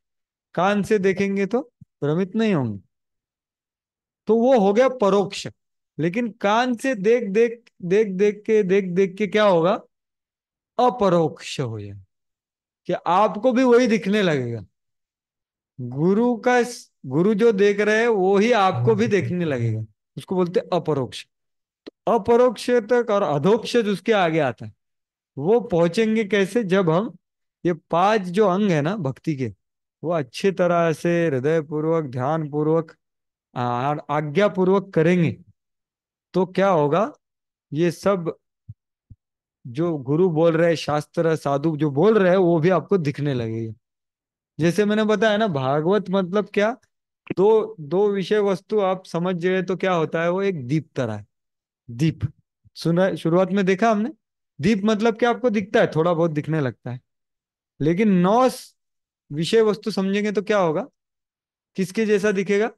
S1: कान से देखेंगे तो भ्रमित नहीं होंगे तो वो हो गया परोक्ष लेकिन कान से देख देख देख देख के देख देख के क्या होगा अपरोक्ष हो जाए कि आपको भी वही दिखने लगेगा गुरु का गुरु जो देख रहे हैं वो ही आपको भी देखने लगेगा उसको बोलते अपरोक्ष तो अपरोक्ष तक और अधोक्ष उसके आगे आता है वो पहुंचेंगे कैसे जब हम ये पांच जो अंग है ना भक्ति के वो अच्छी तरह से हृदय पूर्वक ध्यान पूर्वक आज्ञा पूर्वक करेंगे तो क्या होगा ये सब जो गुरु बोल रहे शास्त्र साधु जो बोल रहे हैं वो भी आपको दिखने लगेगी जैसे मैंने बताया ना भागवत मतलब क्या दो दो विषय वस्तु आप समझ गए तो क्या होता है वो एक दीप तरह है दीप सुना शुरुआत में देखा हमने दीप मतलब क्या आपको दिखता है थोड़ा बहुत दिखने लगता है लेकिन नौ विषय वस्तु समझेंगे तो क्या होगा किसके जैसा दिखेगा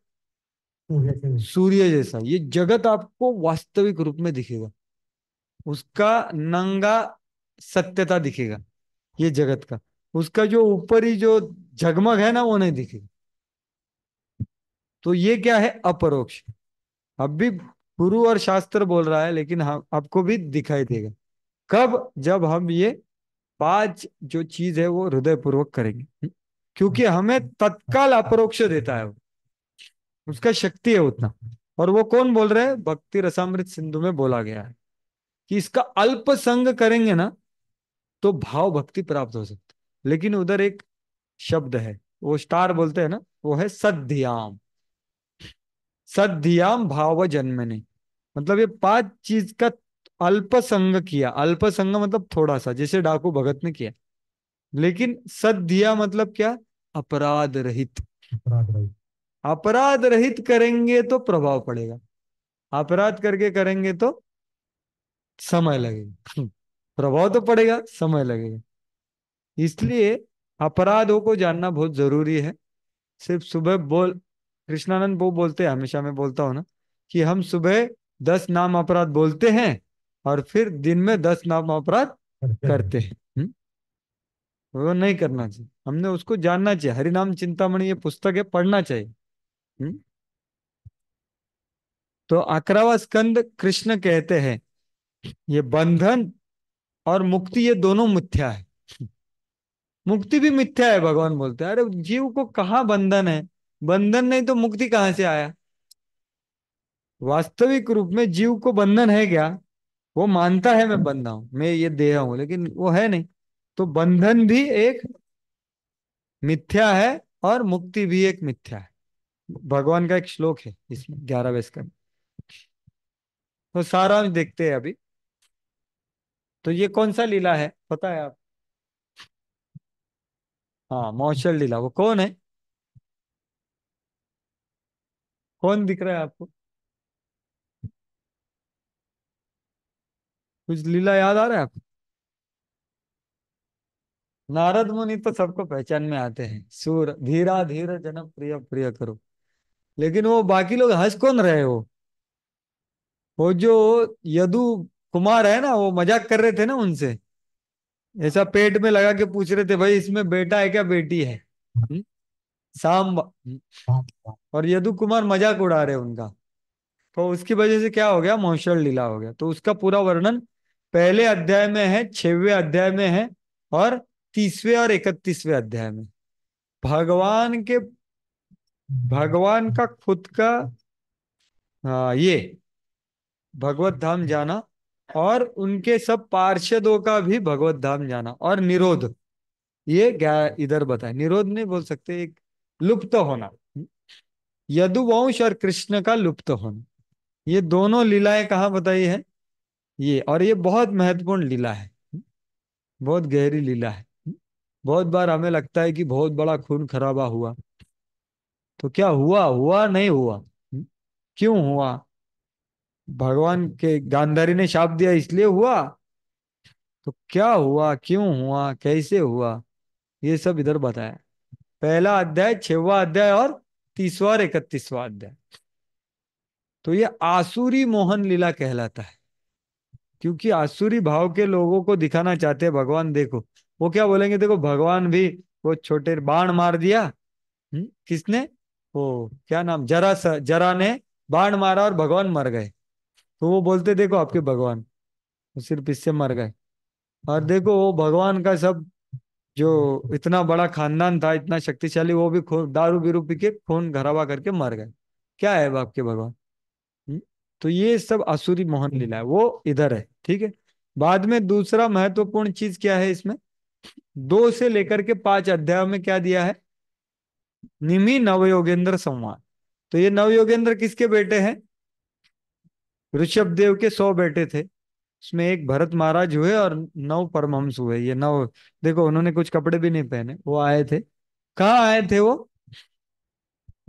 S1: सूर्य जैसा ये जगत आपको वास्तविक रूप में दिखेगा उसका नंगा सत्यता दिखेगा ये जगत का उसका जो ऊपरी जो झगमग है ना वो नहीं दिखेगा तो ये क्या है अपरोक्ष अब भी गुरु और शास्त्र बोल रहा है लेकिन हम आपको भी दिखाई देगा कब जब हम ये पांच जो चीज है वो हृदय पूर्वक करेंगे क्योंकि हमें तत्काल अपरोक्ष देता है वो उसका शक्ति है उतना और वो कौन बोल रहे हैं भक्ति रसामृत सिंधु में बोला गया है कि इसका अल्प संग करेंगे ना तो भाव भक्ति प्राप्त हो सकती लेकिन उधर एक शब्द है वो स्टार बोलते हैं ना वो है सद्याम सद्याम भाव जन्म ने मतलब ये पांच चीज का अल्प संग किया अल्प संग मतलब थोड़ा सा जैसे डाकू भगत ने किया लेकिन सध्या मतलब क्या अपराध रहित अपराध रहित अपराध रहित करेंगे तो प्रभाव पड़ेगा अपराध करके करेंगे तो समय लगेगा प्रभाव तो पड़ेगा समय लगेगा इसलिए अपराधों को जानना बहुत जरूरी है सिर्फ सुबह बोल कृष्णानंद वो बोलते हैं हमेशा मैं बोलता हूँ ना कि हम सुबह दस नाम अपराध बोलते हैं और फिर दिन में दस नाम अपराध करते हैं हुँ? हम्म? वो नहीं करना चाहिए हमने उसको जानना चाहिए हरिनाम चिंतामणि ये पुस्तक है पढ़ना चाहिए हुँ? हम्म? तो अक्रवा स्कंद कृष्ण कहते हैं ये बंधन और मुक्ति ये दोनों मिथ्या है मुक्ति भी मिथ्या है भगवान बोलते हैं अरे जीव को कहा बंधन है बंधन नहीं तो मुक्ति कहां से आया वास्तविक रूप में जीव को बंधन है क्या वो मानता है मैं बंधा हूं मैं ये देह हूं लेकिन वो है नहीं तो बंधन भी एक मिथ्या है और मुक्ति भी एक मिथ्या है भगवान का एक श्लोक है इसमें ग्यारह वेस का तो सारा देखते हैं अभी तो ये कौन सा लीला है पता है आप हाँ मौसल लीला वो कौन है कौन दिख रहा है आपको कुछ लीला याद आ रहा है आपको नारद मुनि तो सबको पहचान में आते हैं सूर धीरा धीरे जनम प्रिय प्रिय करो लेकिन वो बाकी लोग हंस कौन रहे हो वो जो यदु कुमार है ना वो मजाक कर रहे थे ना उनसे ऐसा पेट में लगा के पूछ रहे थे भाई इसमें बेटा है क्या बेटी है हम्म। सांब और यदु कुमार मजाक उड़ा रहे उनका तो उसकी वजह से क्या हो गया मौसल लीला हो गया तो उसका पूरा वर्णन पहले अध्याय में है छवे अध्याय में है और तीसवे और इकतीसवे अध्याय में भगवान के भगवान का खुद का आ, हाँ, ये भगवत धाम जाना और उनके सब पार्षदों का भी भगवत धाम जाना और निरोध ये क्या इधर बताए निरोध नहीं बोल सकते एक लुप्त होना यदुवंश और कृष्ण का लुप्त होना ये दोनों लीलाएं कहाँ बताई है ये और ये बहुत महत्वपूर्ण लीला है बहुत गहरी लीला है बहुत बार हमें लगता है कि बहुत बड़ा खून खराबा हुआ तो क्या हुआ हुआ नहीं हुआ क्यों हुआ भगवान के गांधारी ने शाप दिया इसलिए हुआ तो क्या हुआ क्यों हुआ कैसे हुआ ये सब इधर बताया पहला अध्याय छवा अध्याय और तीसवा और इकतीसवा अध्याय तो ये आसुरी मोहन लीला कहलाता है क्योंकि आसुरी भाव के लोगों को दिखाना चाहते हैं भगवान देखो वो क्या बोलेंगे देखो भगवान भी वो छोटे बाण मार दिया हुँ? हम्म, किसने वो क्या नाम जरा सा, जरा ने बाण मारा और भगवान मर गए तो वो बोलते देखो आपके भगवान सिर्फ इससे मर गए और देखो वो भगवान का सब जो इतना बड़ा खानदान था इतना शक्तिशाली वो भी खून दारू बीरू पी के खून घरावा करके मर गए क्या है आपके भगवान हम्म, तो ये सब आसुरी मोहन लीला है वो इधर है ठीक है बाद में दूसरा महत्वपूर्ण चीज क्या है इसमें दो से लेकर के पांच अध्याय में क्या दिया है निमी नवयोगेंद्र संवाद तो ये नवयोगेंद्र किसके बेटे हैं ऋषभ देव के सौ बेटे थे उसमें एक भरत महाराज हुए और नौ परमहंस हुए ये नौ देखो उन्होंने कुछ कपड़े भी नहीं पहने वो आए थे कहा आए थे वो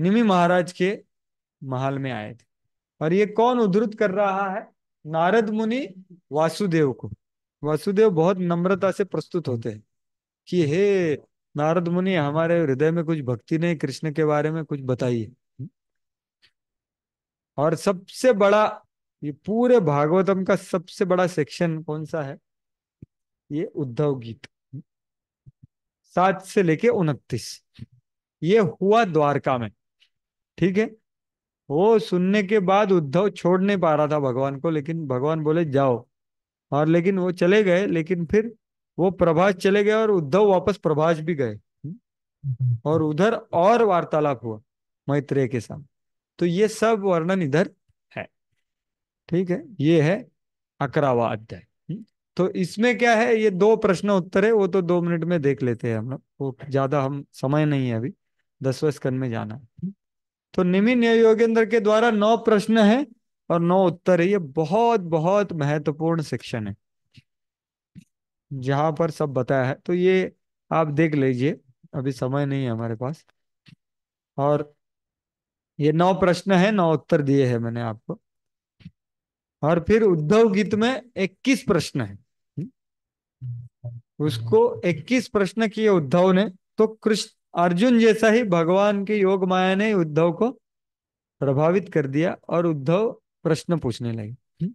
S1: निमी महाराज के महल में आए थे और ये कौन उद्धृत कर रहा है नारद मुनि वासुदेव को वासुदेव बहुत नम्रता से प्रस्तुत होते हैं कि हे नारद मुनि हमारे हृदय में कुछ भक्ति नहीं कृष्ण के बारे में कुछ बताइए और सबसे बड़ा ये पूरे भागवतम का सबसे बड़ा सेक्शन कौन सा है ये उद्धव गीत सात से लेके उनतीस ये हुआ द्वारका में ठीक है वो सुनने के बाद उद्धव छोड़ नहीं पा रहा था भगवान को लेकिन भगवान बोले जाओ और लेकिन वो चले गए लेकिन फिर वो प्रभास चले गए और उद्धव वापस प्रभास भी गए और उधर और वार्तालाप हुआ मैत्रेय के सामने तो ये सब वर्णन इधर ठीक है ये है अकरावा अध्याय हम्म, तो इसमें क्या है ये दो प्रश्न उत्तर है वो तो दो मिनट में देख लेते हैं हम लोग वो ज्यादा हम समय नहीं है अभी दसवें स्कन में जाना है हम्म, तो निमि न्याय योगेंद्र के द्वारा नौ प्रश्न है और नौ उत्तर है ये बहुत बहुत महत्वपूर्ण सेक्शन है जहां पर सब बताया है तो ये आप देख लीजिए अभी समय नहीं है हमारे पास और ये नौ प्रश्न है नौ उत्तर दिए है मैंने आपको और फिर उद्धव गीत में 21 प्रश्न है उसको 21 प्रश्न किए उद्धव ने तो कृष्ण अर्जुन जैसा ही भगवान के योग माया ने उद्धव को प्रभावित कर दिया और उद्धव प्रश्न पूछने लगे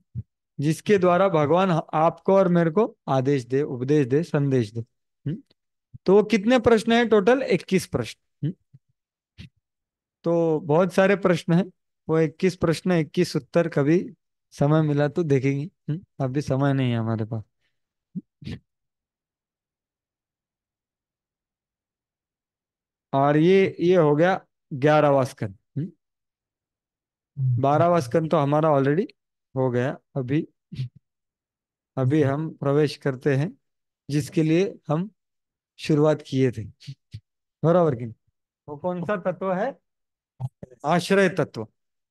S1: जिसके द्वारा भगवान आपको और मेरे को आदेश दे उपदेश दे संदेश दे तो कितने प्रश्न है टोटल 21 प्रश्न तो बहुत सारे प्रश्न है वो 21 प्रश्न 21 उत्तर कभी समय मिला तो देखेंगे हम्म, अभी समय नहीं है हमारे पास और ये ये हो गया ग्यारहवा स्कन हम्म, बारहवा स्कन तो हमारा ऑलरेडी हो गया अभी अभी हम प्रवेश करते हैं जिसके लिए हम शुरुआत किए थे बराबर की वो कौन सा तत्व है आश्रय तत्व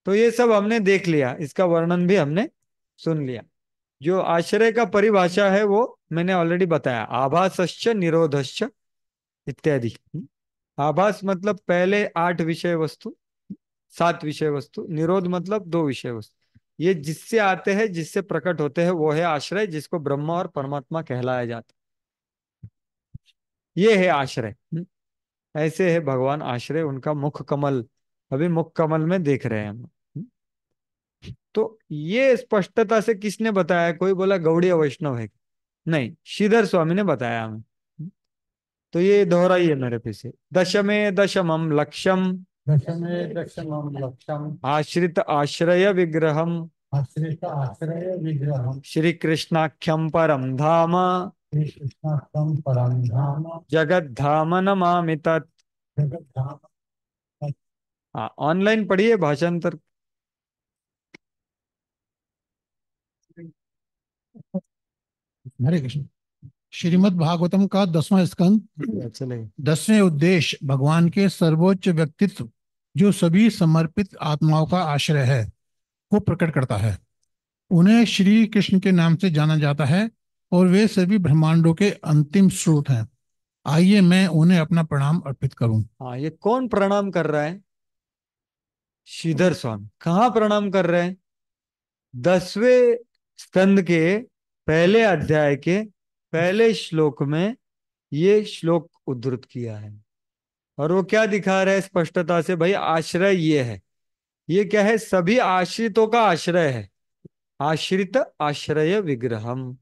S1: तो ये सब हमने देख लिया इसका वर्णन भी हमने सुन लिया जो आश्रय का परिभाषा है वो मैंने ऑलरेडी बताया आभास निरोधश्च इत्यादि आभास मतलब पहले आठ विषय वस्तु सात विषय वस्तु निरोध मतलब दो विषय वस्तु ये जिससे आते हैं जिससे प्रकट होते हैं वो है आश्रय जिसको ब्रह्म और परमात्मा कहलाया जाता ये है आश्रय ऐसे है भगवान आश्रय उनका मुख कमल अभी मुख कमल में देख रहे हैं हम तो ये स्पष्टता से किसने बताया कोई बोला गौड़ी वैष्णव है नहीं श्रीधर स्वामी ने बताया हमें तो ये दोहराइए मेरे पीछे दशमे दशमम लक्ष्यम
S2: दशमे दशमम लक्ष्यम
S1: आश्रित आश्रय विग्रहम
S2: आश्रित आश्रय विग्रह
S1: श्री कृष्णाख्यम परम धाम
S2: श्री कृष्णाख्यम परम धाम
S1: जगत धाम नमा मित
S2: जगत धाम
S1: ऑनलाइन पढ़िए भाषांतर
S3: हरे कृष्ण श्रीमद भागवतम का दसवां स्कंद अच्छा, दसवें उद्देश्य भगवान के सर्वोच्च व्यक्तित्व जो सभी समर्पित आत्माओं का आश्रय है को प्रकट करता है उन्हें श्री कृष्ण के नाम से जाना जाता है और वे सभी ब्रह्मांडों के अंतिम स्रोत हैं आइए मैं उन्हें अपना प्रणाम अर्पित करूं
S1: हाँ ये कौन प्रणाम कर रहा है श्रीधर स्वामी कहा प्रणाम कर रहे हैं दसवें स्कंद के पहले अध्याय के पहले श्लोक में ये श्लोक उद्धृत किया है और वो क्या दिखा रहा है स्पष्टता से भाई आश्रय ये है ये क्या है सभी आश्रितों का आश्रय है आश्रित आश्रय विग्रहम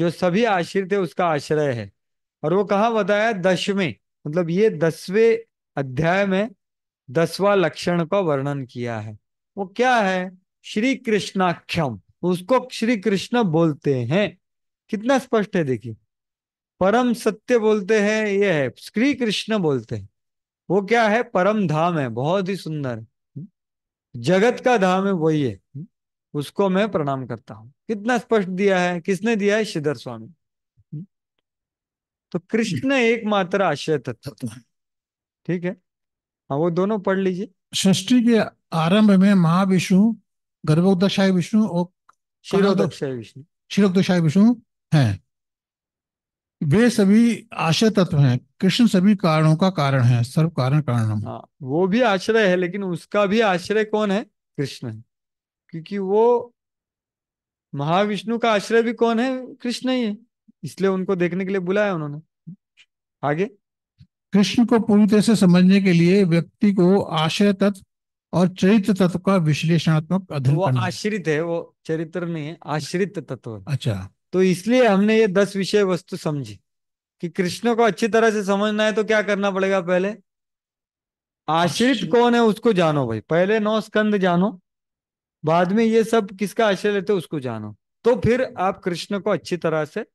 S1: जो सभी आश्रित है उसका आश्रय है और वो कहा बताया दसवें मतलब ये दसवें अध्याय में दसवा लक्षण का वर्णन किया है वो क्या है श्री कृष्णाख्यम उसको श्री कृष्ण बोलते हैं कितना स्पष्ट है देखिए परम सत्य बोलते हैं ये है श्री कृष्ण बोलते हैं वो क्या है परम धाम है बहुत ही सुंदर जगत का धाम है वही है उसको मैं प्रणाम करता हूँ कितना स्पष्ट दिया है किसने दिया है श्रीधर स्वामी तो कृष्ण एकमात्र आश्रय तत्व तो ठीक है हाँ वो दोनों पढ़ लीजिए सृष्टि के
S3: आरंभ में महाविष्णु गर्भोदशाय विष्णु और
S1: शिरोदक्षय विष्णु
S3: शिरोदक्षाय तो विष्णु हैं वे सभी आश्रय तत्व हैं कृष्ण सभी कारणों का कारण है सर्व कारण कारण हाँ
S1: वो भी आश्रय है लेकिन उसका भी आश्रय कौन है कृष्ण है क्योंकि वो महाविष्णु का आश्रय भी कौन है कृष्ण ही है इसलिए उनको देखने के लिए बुलाया उन्होंने आगे
S3: कृष्ण को पूरी तरह से समझने के लिए व्यक्ति को आश्रय तत्व और चरित्र तत्व का विश्लेषणात्मक
S1: अध्ययन वो आश्रित है वो चरित्र नहीं है आश्रित तत्व अच्छा तो इसलिए हमने ये दस विषय वस्तु समझी कि कृष्ण को अच्छी तरह से समझना है तो क्या करना पड़ेगा पहले आश्रित कौन है उसको जानो भाई पहले नौ स्कंद जानो बाद में ये सब किसका आश्रय लेते उसको जानो तो फिर आप कृष्ण को अच्छी तरह से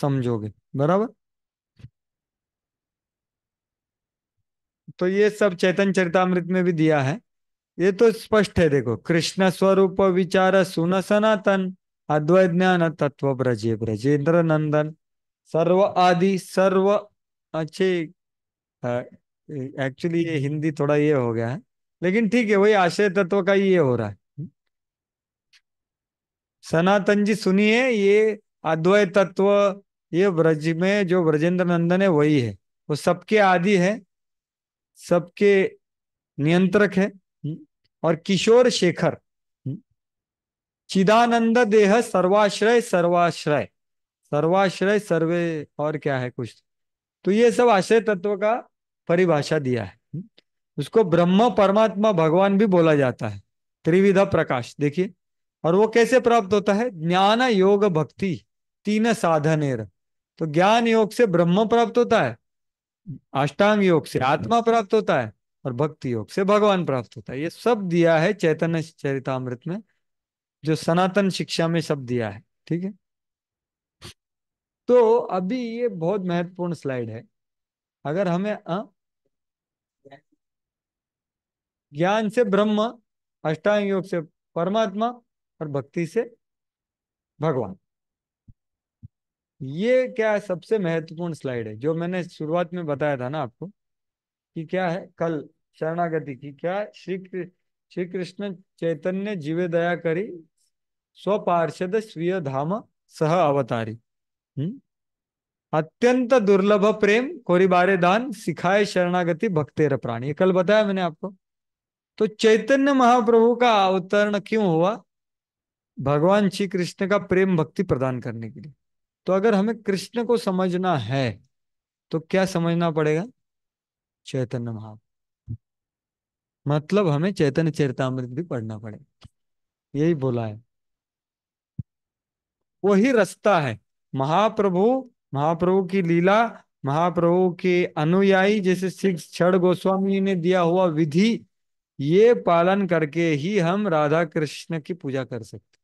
S1: समझोगे बराबर तो ये सब चैतन चरितामृत में भी दिया है ये तो स्पष्ट है देखो कृष्ण स्वरूप विचार सुन सनातन ज्ञान तत्व ब्रजे ब्रजेंद्र नंदन सर्व आदि सर्व अच्छे एक्चुअली ये हिंदी थोड़ा ये हो गया है लेकिन ठीक है वही आशय तत्व का ही ये हो रहा है सनातन जी सुनिए ये अद्वैत तत्व ये ब्रज में जो ब्रजेंद्र नंदन है वही है वो सबके आदि है सबके नियंत्रक है और किशोर शेखर चिदानंद देह सर्वाश्रय सर्वाश्रय सर्वाश्रय सर्वे और क्या है कुछ तो ये सब आश्रय तत्व का परिभाषा दिया है उसको ब्रह्म परमात्मा भगवान भी बोला जाता है त्रिविधा प्रकाश देखिए और वो कैसे प्राप्त होता है ज्ञान योग भक्ति तीन साधनेर तो ज्ञान योग से ब्रह्म प्राप्त होता है अष्टांग योग से आत्मा प्राप्त होता है और भक्ति योग से भगवान प्राप्त होता है ये सब दिया है चैतन्य चरितमृत में जो सनातन शिक्षा में सब दिया है ठीक है तो अभी ये बहुत महत्वपूर्ण स्लाइड है अगर हमें आ? ज्ञान से ब्रह्म अष्टांग योग से परमात्मा और भक्ति से भगवान ये क्या सबसे महत्वपूर्ण स्लाइड है जो मैंने शुरुआत में बताया था ना आपको की क्या है कल शरणागति की क्या है श्री श्री कृष्ण चैतन्य जीवे दया करी स्वपार्षद स्वीय धाम सह अवतारी हम्म अत्यंत दुर्लभ प्रेम कोरिबारे दान सिखाए शरणागति भक्तेर प्राणी कल बताया मैंने आपको तो चैतन्य महाप्रभु का अवतरण क्यों हुआ भगवान श्री कृष्ण का प्रेम भक्ति प्रदान करने के लिए तो अगर हमें कृष्ण को समझना है तो क्या समझना पड़ेगा चैतन्य भाव मतलब हमें चैतन्य चरितमृत भी पढ़ना पड़ेगा यही बोला है वही रास्ता है महाप्रभु महाप्रभु की लीला महाप्रभु के अनुयायी जैसे सिख छड़ गोस्वामी ने दिया हुआ विधि ये पालन करके ही हम राधा कृष्ण की पूजा कर सकते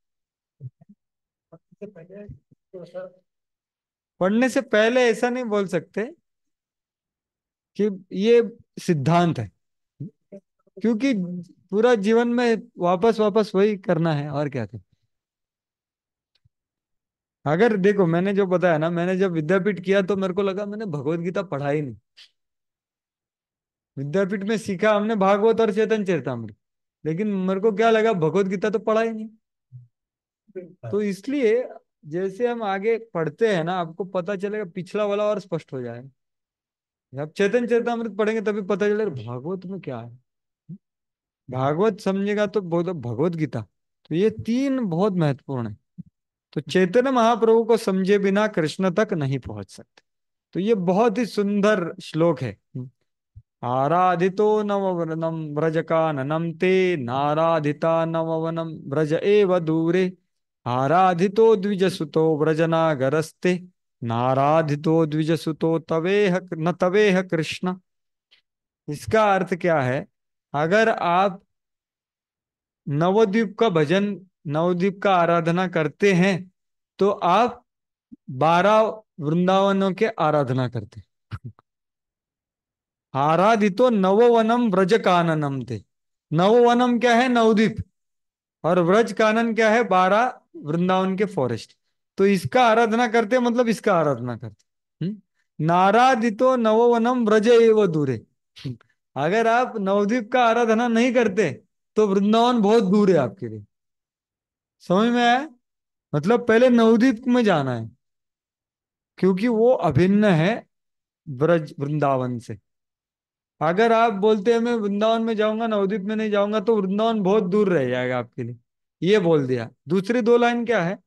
S1: पढ़ने से पहले ऐसा नहीं बोल सकते कि ये सिद्धांत है क्योंकि पूरा जीवन में वापस वापस वही करना है और क्या थे अगर देखो मैंने जो बताया ना मैंने जब विद्यापीठ किया तो मेरे को लगा मैंने भगवत गीता पढ़ा ही नहीं विद्यापीठ में सीखा हमने भागवत और चेतन चेता लेकिन मेरे को क्या लगा भगवत गीता तो पढ़ा ही नहीं तो इसलिए जैसे हम आगे पढ़ते हैं ना आपको पता चलेगा पिछला वाला और स्पष्ट हो जाएगा आप चैतन चैतामृत पढ़ेंगे तभी पता चले भागवत में क्या है भागवत समझेगा तो भगवत गीता तो ये तीन बहुत महत्वपूर्ण है तो चैतन्य महाप्रभु को समझे बिना कृष्ण तक नहीं पहुंच सकते तो ये बहुत ही सुंदर श्लोक है आराधितो नववनम व्रज ननम ते नाराधिता नववनम व्रज एव दूरे आराधितो द्विजसुतो गरस्ते नाराधितो द्विजसुतो तवेह न तवेह कृष्ण इसका अर्थ क्या है अगर आप नवद्वीप का भजन नवद्वीप का आराधना करते हैं तो आप बारह वृंदावनों के आराधना करते आराधितो नववनम व्रज काननम थे नववनम क्या है नवद्वीप और व्रज कानन क्या है बारह वृंदावन के फॉरेस्ट तो इसका आराधना करते मतलब इसका आराधना करते हम्म? नाराधितो नववनम व्रज एव दूरे अगर आप नवद्वीप का आराधना नहीं करते तो वृंदावन बहुत दूर है आपके लिए समझ में आया मतलब पहले नवद्वीप में जाना है क्योंकि वो अभिन्न है ब्रज वृंदावन से अगर आप बोलते हैं मैं वृंदावन में जाऊंगा नवद्वीप में नहीं जाऊंगा तो वृंदावन बहुत दूर रह जाएगा आपके लिए ये बोल दिया दूसरी दो लाइन क्या है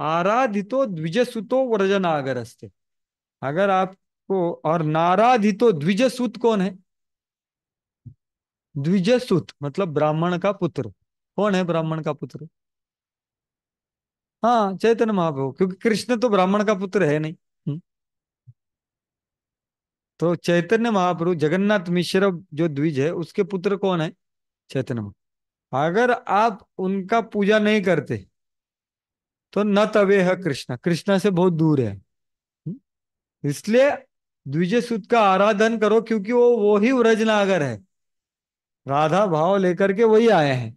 S1: आराधितो द्विजसुतो व्रजनागर अस्ते अगर आपको और नाराधितो द्विजसुत कौन है द्विजसुत मतलब ब्राह्मण का पुत्र कौन है ब्राह्मण का पुत्र हाँ चैतन्य महाप्रभु क्योंकि कृष्ण तो ब्राह्मण का पुत्र है नहीं हम्म। तो चैतन्य महाप्रभु जगन्नाथ मिश्र जो द्विज है उसके पुत्र कौन है चैतन्य अगर आप उनका पूजा नहीं करते तो न तवे कृष्ण कृष्णा से बहुत दूर है हम्म? इसलिए द्विजय सूत का आराधन करो क्योंकि वो वो ही व्रजनागर है राधा भाव लेकर के वही आए हैं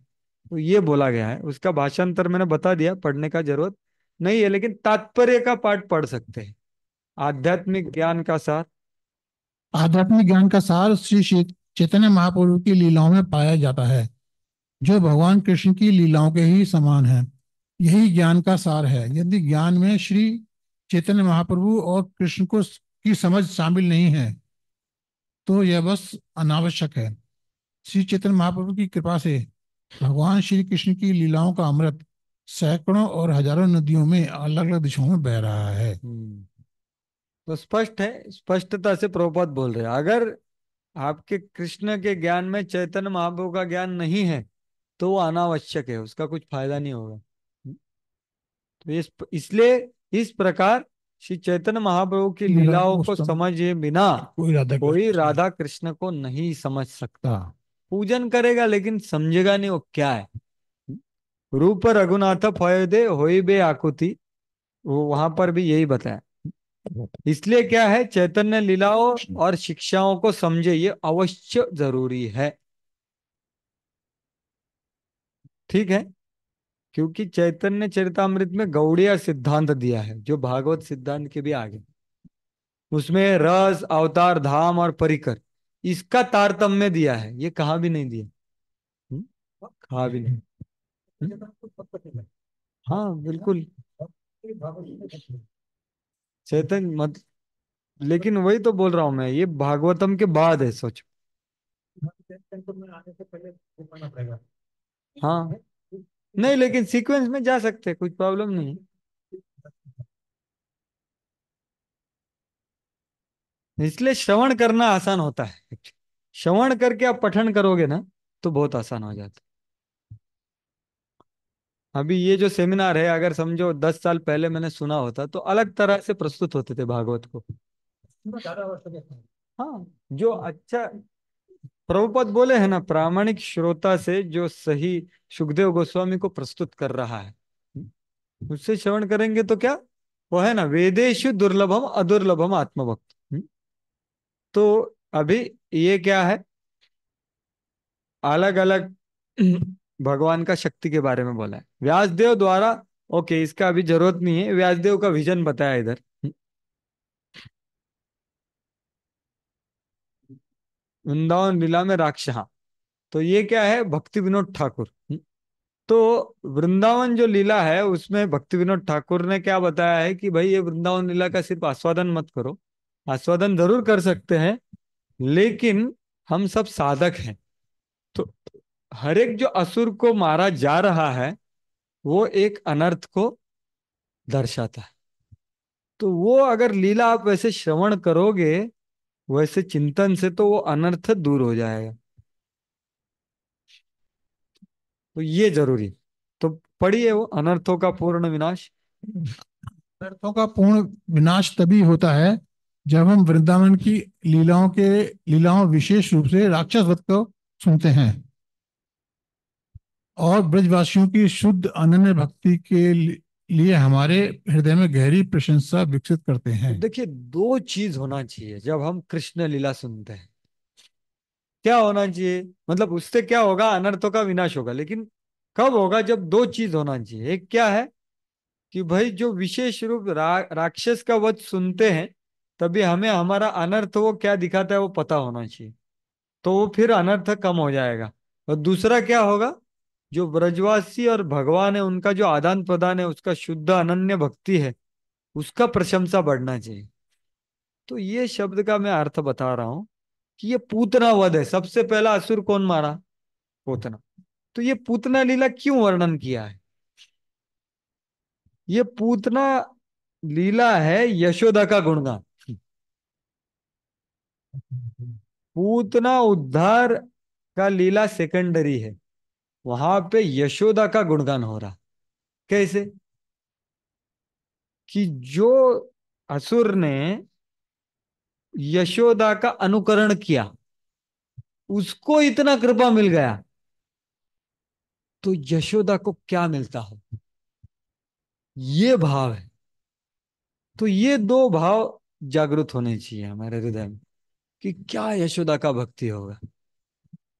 S1: तो ये बोला गया है उसका भाषांतर मैंने बता दिया पढ़ने का जरूरत नहीं है लेकिन तात्पर्य का पाठ पढ़ सकते हैं आध्यात्मिक ज्ञान का सार
S3: आध्यात्मिक ज्ञान का सार श्री चैतन्य महापुरु की लीलाओं में पाया जाता है जो भगवान कृष्ण की लीलाओं के ही समान है यही ज्ञान का सार है यदि ज्ञान में श्री चैतन्य महाप्रभु और कृष्ण को की समझ शामिल नहीं है तो यह बस अनावश्यक है श्री चैतन्य महाप्रभु की कृपा से भगवान श्री कृष्ण की लीलाओं का अमृत सैकड़ों और हजारों नदियों में अलग अलग
S1: दिशाओं में बह रहा है हम्म। तो स्पष्ट है स्पष्टता से प्रभुपाद बोल रहे हैं अगर आपके कृष्ण के ज्ञान में चैतन्य महाप्रभु का ज्ञान नहीं है तो वो अनावश्यक है उसका कुछ फायदा नहीं होगा तो इस इसलिए इस प्रकार श्री चैतन्य महाप्रभु की लीलाओं को समझे बिना कोई राधा कृष्ण को नहीं समझ सकता पूजन करेगा लेकिन समझेगा नहीं वो क्या है रूप रघुनाथ फयदे हो बे आकुति वो वहां पर भी यही बताया इसलिए क्या है चैतन्य लीलाओं और शिक्षाओं को समझे ये अवश्य जरूरी है ठीक है क्योंकि चैतन्य चरितमृत में गौड़िया सिद्धांत दिया है जो भागवत सिद्धांत के भी आगे उसमें रस अवतार धाम और परिकर इसका तारतम्य दिया है ये कहा भी नहीं दिया कहा भी
S2: नहीं
S1: हाँ बिल्कुल चैतन मत लेकिन वही तो बोल रहा हूँ मैं ये भागवतम के बाद है सोचो हाँ नहीं लेकिन सीक्वेंस में जा सकते हैं कुछ प्रॉब्लम नहीं इसलिए श्रवण करना आसान होता है श्रवण करके आप पठन करोगे ना तो बहुत आसान हो जाता अभी ये जो सेमिनार है अगर समझो दस साल पहले मैंने सुना होता तो अलग तरह से प्रस्तुत होते थे भागवत को
S2: तो। हाँ
S1: जो अच्छा प्रभुपद बोले है ना प्रामाणिक श्रोता से जो सही सुखदेव गोस्वामी को प्रस्तुत कर रहा है उससे श्रवण करेंगे तो क्या वो है ना वेदेशु दुर्लभम अदुर्लभम आत्मभक्त हम्म। तो अभी ये क्या है अलग अलग भगवान का शक्ति के बारे में बोला है व्यासदेव द्वारा ओके इसका अभी जरूरत नहीं है व्यासदेव का विजन बताया इधर वृंदावन लीला में राक्षहा तो ये क्या है भक्ति विनोद ठाकुर हम्म। तो वृंदावन जो लीला है उसमें भक्ति विनोद ठाकुर ने क्या बताया है कि भाई ये वृंदावन लीला का सिर्फ आस्वादन मत करो आस्वादन जरूर कर सकते हैं लेकिन हम सब साधक हैं तो हर एक जो असुर को मारा जा रहा है वो एक अनर्थ को दर्शाता है तो वो अगर लीला आप वैसे श्रवण करोगे वैसे चिंतन से तो वो अनर्थ दूर हो जाएगा तो ये जरूरी तो पढ़िए वो अनर्थों का पूर्ण विनाश
S3: अनर्थों का पूर्ण विनाश तभी होता है जब हम वृंदावन की लीलाओं के लीलाओं विशेष रूप से राक्षस वत को सुनते हैं और ब्रजवासियों की शुद्ध अनन्य भक्ति के लिए हमारे हृदय में गहरी प्रशंसा विकसित करते हैं
S1: देखिए दो चीज होना चाहिए जब हम कृष्ण लीला सुनते हैं क्या होना चाहिए मतलब उससे क्या होगा अनर्थों का विनाश होगा लेकिन कब होगा जब दो चीज होना चाहिए एक क्या है कि भाई जो विशेष रूप रा, राक्षस का वध सुनते हैं तभी हमें हमारा अनर्थ वो क्या दिखाता है वो पता होना चाहिए तो वो फिर अनर्थ कम हो जाएगा और दूसरा क्या होगा जो ब्रजवासी और भगवान है उनका जो आदान प्रदान है उसका शुद्ध अनन्य भक्ति है उसका प्रशंसा बढ़ना चाहिए तो ये शब्द का मैं अर्थ बता रहा हूं कि ये पूतना वध है सबसे पहला असुर कौन मारा पूतना तो ये पूतना लीला क्यों वर्णन किया है ये पूतना लीला है यशोदा का गुणगान पूतना उद्धार का लीला सेकेंडरी है वहां पे यशोदा का गुणगान हो रहा कैसे कि जो असुर ने यशोदा का अनुकरण किया उसको इतना कृपा मिल गया तो यशोदा को क्या मिलता हो ये भाव है तो ये दो भाव जागृत होने चाहिए हमारे हृदय में कि क्या यशोदा का भक्ति होगा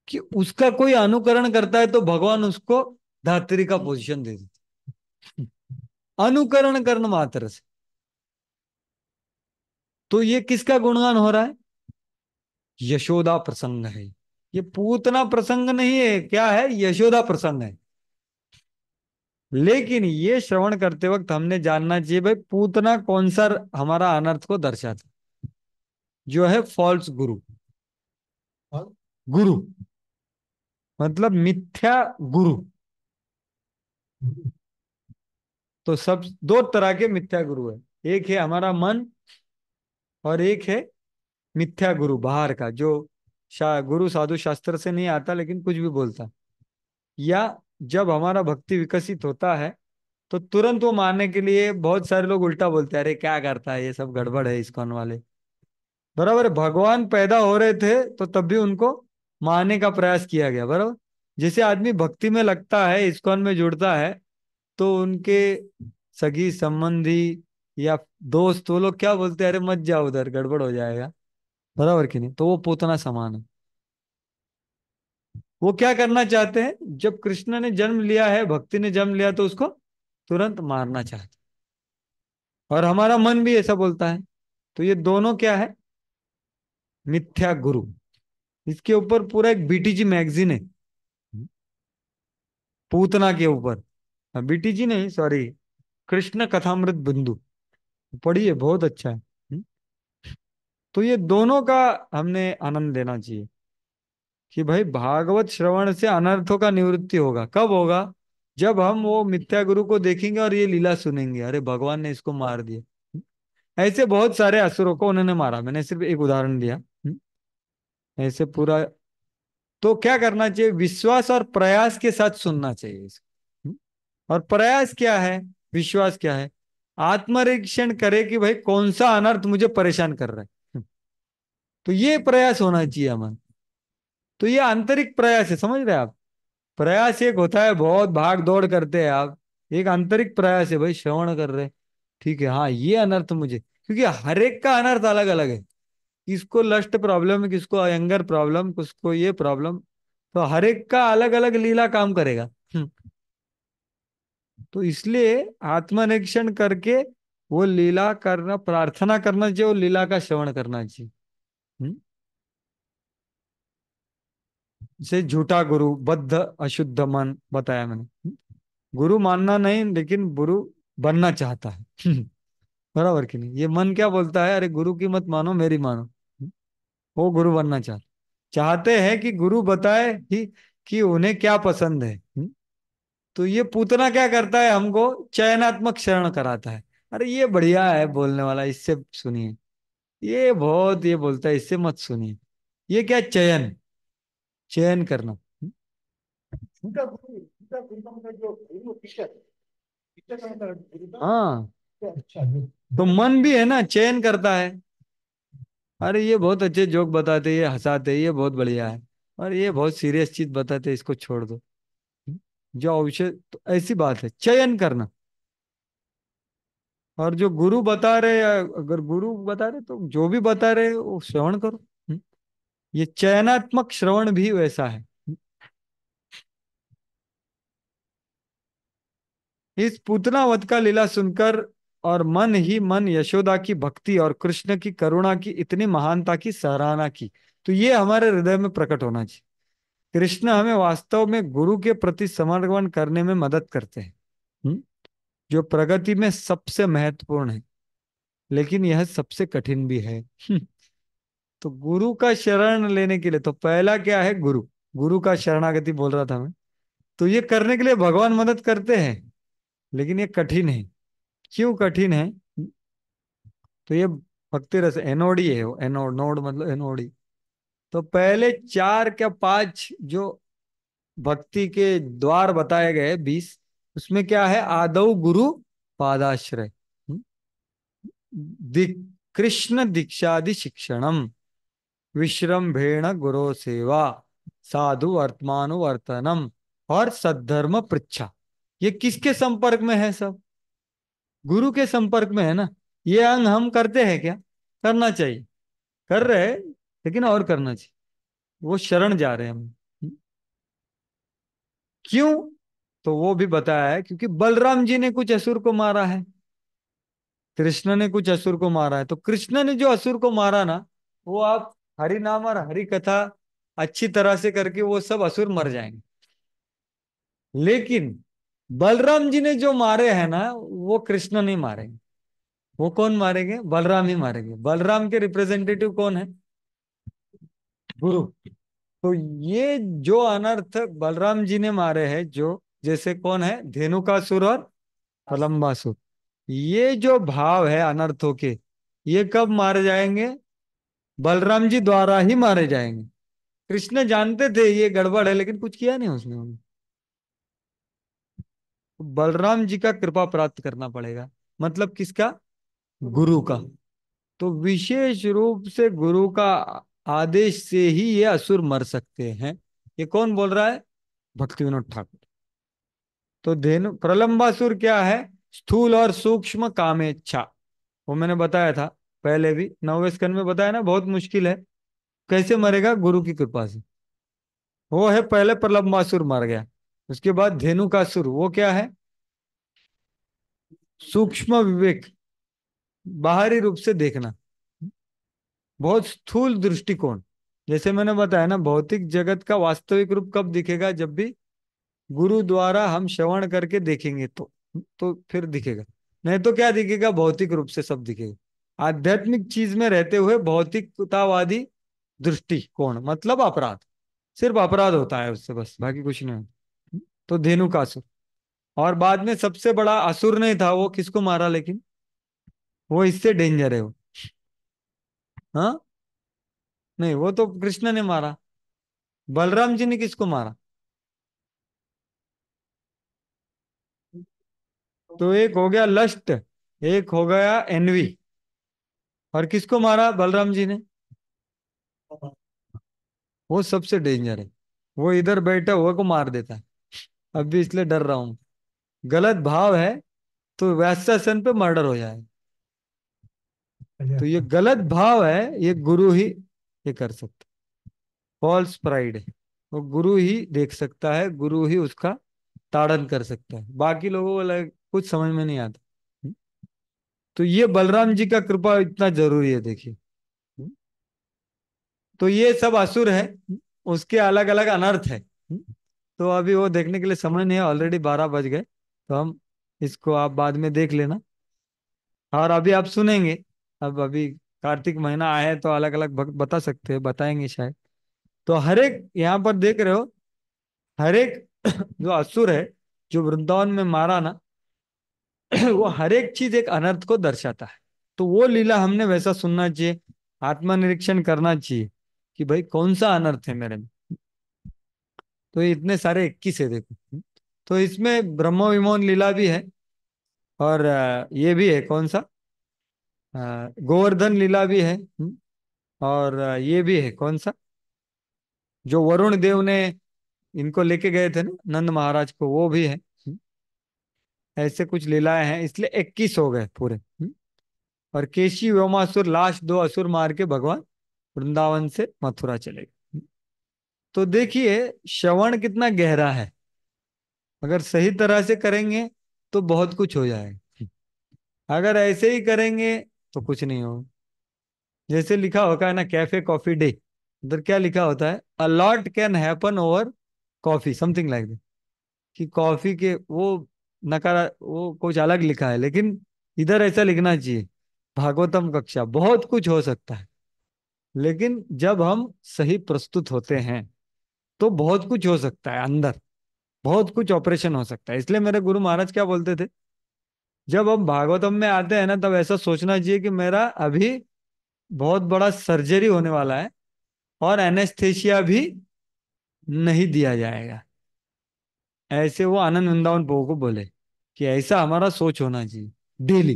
S1: कि उसका कोई अनुकरण करता है तो भगवान उसको धात्री का पोजीशन हम्म। दे देते अनुकरण कर्ण मात्र से तो ये किसका गुणगान हो रहा है यशोदा प्रसंग है ये पूतना प्रसंग नहीं है क्या है यशोदा प्रसंग है लेकिन ये श्रवण करते वक्त हमने जानना चाहिए भाई पूतना कौन सा हमारा अनर्थ को दर्शाता जो है फॉल्स गुरु गुरु मतलब मिथ्या गुरु तो सब दो तरह के मिथ्या गुरु है एक है हमारा मन और एक है मिथ्या गुरु बाहर का जो शा, गुरु साधु शास्त्र से नहीं आता लेकिन कुछ भी बोलता या जब हमारा भक्ति विकसित होता है तो तुरंत वो मानने के लिए बहुत सारे लोग उल्टा बोलते हैं अरे क्या करता है ये सब गड़बड़ है इस कौन वाले बराबर भगवान पैदा हो रहे थे तो तब भी उनको मारने का प्रयास किया गया बराबर जैसे आदमी भक्ति में लगता है इसकोन में जुड़ता है तो उनके सगी संबंधी या दोस्त वो लोग क्या बोलते हैं अरे मत जाओ उधर गड़बड़ हो जाएगा बराबर कि नहीं तो वो पोतना समान है वो क्या करना चाहते हैं जब कृष्ण ने जन्म लिया है भक्ति ने जन्म लिया तो उसको तुरंत मारना चाहते और हमारा मन भी ऐसा बोलता है तो ये दोनों क्या है मिथ्या गुरु इसके ऊपर पूरा एक बीटीजी मैगजीन है हम्म। पूतना के ऊपर बीटीजी हाँ, नहीं सॉरी कृष्ण कथामृत बिंदु पढ़िए बहुत अच्छा है हम्म। तो ये दोनों का हमने आनंद देना चाहिए कि भाई भागवत श्रवण से अनर्थों का निवृत्ति होगा कब होगा जब हम वो मिथ्या गुरु को देखेंगे और ये लीला सुनेंगे अरे भगवान ने इसको मार दिया हम्म। ऐसे बहुत सारे असुरों को उन्होंने मारा मैंने सिर्फ एक उदाहरण दिया ऐसे पूरा तो क्या करना चाहिए विश्वास और प्रयास के साथ सुनना चाहिए इसको हम्म? और प्रयास क्या है विश्वास क्या है आत्मरीक्षण करे कि भाई कौन सा अनर्थ मुझे परेशान कर रहा है हम्म। तो ये प्रयास होना चाहिए अमन तो ये आंतरिक प्रयास है समझ रहे आप प्रयास एक होता है बहुत भाग दौड़ करते हैं आप एक आंतरिक प्रयास है भाई श्रवण कर रहे ठीक है हाँ ये अनर्थ मुझे क्योंकि हरेक का अनर्थ अलग अलग है किसको लस्ट प्रॉब्लम किसको एंगर प्रॉब्लम किसको ये प्रॉब्लम तो हर एक का अलग अलग लीला काम करेगा हम्म। तो इसलिए आत्मनिरीक्षण करके वो लीला करना प्रार्थना करना चाहिए और लीला का श्रवण करना चाहिए हम्म। से झूठा गुरु बद्ध अशुद्ध मन बताया मैंने हम्म। गुरु मानना नहीं लेकिन गुरु बनना चाहता है बराबर की नहीं ये मन क्या बोलता है अरे गुरु की मत मानो मेरी मानो वो गुरु बनना चाहते चाहते हैं कि गुरु बताए कि, कि उन्हें क्या पसंद है तो ये पूतना क्या करता है हमको चयनात्मक शरण कराता है अरे ये बढ़िया है बोलने वाला इससे सुनिए ये बहुत ये बोलता है इससे मत सुनिए ये क्या चयन चयन करना मतलब हाँ अच्छा। तो मन भी है ना चयन करता है अरे ये बहुत अच्छे जोक बताते ये हंसाते ये बहुत बढ़िया है और ये बहुत सीरियस चीज बताते इसको छोड़ दो जो अवश्य तो ऐसी बात है चयन करना और जो गुरु बता रहे अगर गुरु बता रहे तो जो भी बता रहे वो श्रवण करो ये चयनात्मक श्रवण भी वैसा है इस पुतनावत का लीला सुनकर और मन ही मन यशोदा की भक्ति और कृष्ण की करुणा की इतनी महानता की सराहना की तो ये हमारे हृदय में प्रकट होना चाहिए कृष्ण हमें वास्तव में गुरु के प्रति समर्पण करने में मदद करते हैं जो प्रगति में सबसे महत्वपूर्ण है लेकिन यह सबसे कठिन भी है तो गुरु का शरण लेने के लिए तो पहला क्या है गुरु गुरु का शरणागति बोल रहा था मैं तो ये करने के लिए भगवान मदद करते हैं लेकिन ये कठिन है क्यों कठिन है तो ये भक्ति रस एनोडी है एनोड नोड मतलब एनोडी तो पहले चार क्या पांच जो भक्ति के द्वार बताए गए बीस उसमें क्या है आदव गुरु पादाश्रय हम्म। दि, कृष्ण दीक्षादि शिक्षणम भेण गुरु सेवा साधु वर्तनम और सद्धर्म पृछा ये किसके संपर्क में है सब गुरु के संपर्क में है ना ये अंग हम करते हैं क्या करना चाहिए कर रहे हैं लेकिन और करना चाहिए वो शरण जा रहे हैं हम हम्म। क्यों तो वो भी बताया है क्योंकि बलराम जी ने कुछ असुर को मारा है कृष्ण ने कुछ असुर को मारा है तो कृष्ण ने जो असुर को मारा ना वो आप हरि नाम और हरि कथा अच्छी तरह से करके वो सब असुर मर जाएंगे लेकिन बलराम जी ने जो मारे हैं ना वो कृष्ण नहीं मारेंगे वो कौन मारेंगे बलराम ही मारेंगे बलराम के रिप्रेजेंटेटिव कौन है गुरु तो ये जो अनर्थ बलराम जी ने मारे हैं जो जैसे कौन है धेनुकासुर और प्रलम्बासुर ये जो भाव है अनर्थों के ये कब मारे जाएंगे बलराम जी द्वारा ही मारे जाएंगे कृष्ण जानते थे ये गड़बड़ है लेकिन कुछ किया नहीं उसने उन्हें बलराम जी का कृपा प्राप्त करना पड़ेगा मतलब किसका गुरु का तो विशेष रूप से गुरु का आदेश से ही ये असुर मर सकते हैं ये कौन बोल रहा है भक्ति विनोद ठाकुर तो धेनु प्रलंबासुर क्या है स्थूल और सूक्ष्म कामेच्छा वो मैंने बताया था पहले भी नवे स्कन में बताया ना बहुत मुश्किल है कैसे मरेगा गुरु की कृपा से वो है पहले प्रलंबासुर मर गया उसके बाद धेनु का सुर वो क्या है सूक्ष्म विवेक बाहरी रूप से देखना बहुत स्थूल दृष्टिकोण जैसे मैंने बताया ना भौतिक जगत का वास्तविक रूप कब दिखेगा जब भी गुरु द्वारा हम श्रवण करके देखेंगे तो तो फिर दिखेगा नहीं तो क्या दिखेगा भौतिक रूप से सब दिखेगा आध्यात्मिक चीज में रहते हुए भौतिकतावादी दृष्टिकोण मतलब अपराध सिर्फ अपराध होता है उससे बस बाकी कुछ नहीं होता तो धेनु का असुर और बाद में सबसे बड़ा असुर नहीं था वो किसको मारा लेकिन वो इससे डेंजर है वो हा नहीं वो तो कृष्ण ने मारा बलराम जी ने किसको मारा तो एक हो गया लष्ट एक हो गया एनवी और किसको मारा बलराम जी ने वो सबसे डेंजर है वो इधर बैठा हुआ को मार देता है अब भी इसलिए डर रहा हूं गलत भाव है तो व्यासन पे मर्डर हो जाए तो ये गलत भाव है ये गुरु ही ये कर सकता फॉल्स प्राइड है वो गुरु ही देख सकता है गुरु ही उसका ताड़न कर सकता है बाकी लोगों को कुछ समझ में नहीं आता तो ये बलराम जी का कृपा इतना जरूरी है देखिए तो ये सब असुर है उसके अलग अलग अनर्थ है तो अभी वो देखने के लिए समय नहीं है ऑलरेडी बारह बज गए तो हम इसको आप बाद में देख लेना और अभी आप सुनेंगे अब अभी कार्तिक महीना आया है तो अलग अलग भक्त बता सकते हैं बताएंगे शायद तो हर एक यहाँ पर देख रहे हो हर एक जो असुर है जो वृंदावन में मारा ना वो हर एक चीज एक अनर्थ को दर्शाता है तो वो लीला हमने वैसा सुनना चाहिए आत्मनिरीक्षण करना चाहिए कि भाई कौन सा अनर्थ है मेरे में तो इतने सारे इक्कीस है देखो तो इसमें ब्रह्म विमोहन लीला भी है और ये भी है कौन सा गोवर्धन लीला भी है हम्म, और ये भी है कौन सा जो वरुण देव ने इनको लेके गए थे ना नंद महाराज को वो भी है हम्म। ऐसे कुछ लीलाएं हैं इसलिए इक्कीस हो गए पूरे हम्म। और केशी व्योमासुर लास्ट दो असुर मार के भगवान वृंदावन से मथुरा चले गए तो देखिए श्रवण कितना गहरा है अगर सही तरह से करेंगे तो बहुत कुछ हो जाएगा अगर ऐसे ही करेंगे तो कुछ नहीं होगा जैसे लिखा होता है ना कैफे कॉफी डे उधर क्या लिखा होता है a lot can happen over coffee something like that कि कॉफी के वो नकारा वो कुछ अलग लिखा है लेकिन इधर ऐसा लिखना चाहिए भागवतम कक्षा बहुत कुछ हो सकता है लेकिन जब हम सही प्रस्तुत होते हैं तो बहुत कुछ हो सकता है अंदर बहुत कुछ ऑपरेशन हो सकता है इसलिए मेरे गुरु महाराज क्या बोलते थे जब हम भागवतम में आते हैं ना तब ऐसा सोचना चाहिए कि मेरा अभी बहुत बड़ा सर्जरी होने वाला है और एनेस्थेसिया भी नहीं दिया जाएगा ऐसे वो आनंद वृंदावन बहु को बोले कि ऐसा हमारा सोच होना चाहिए डेली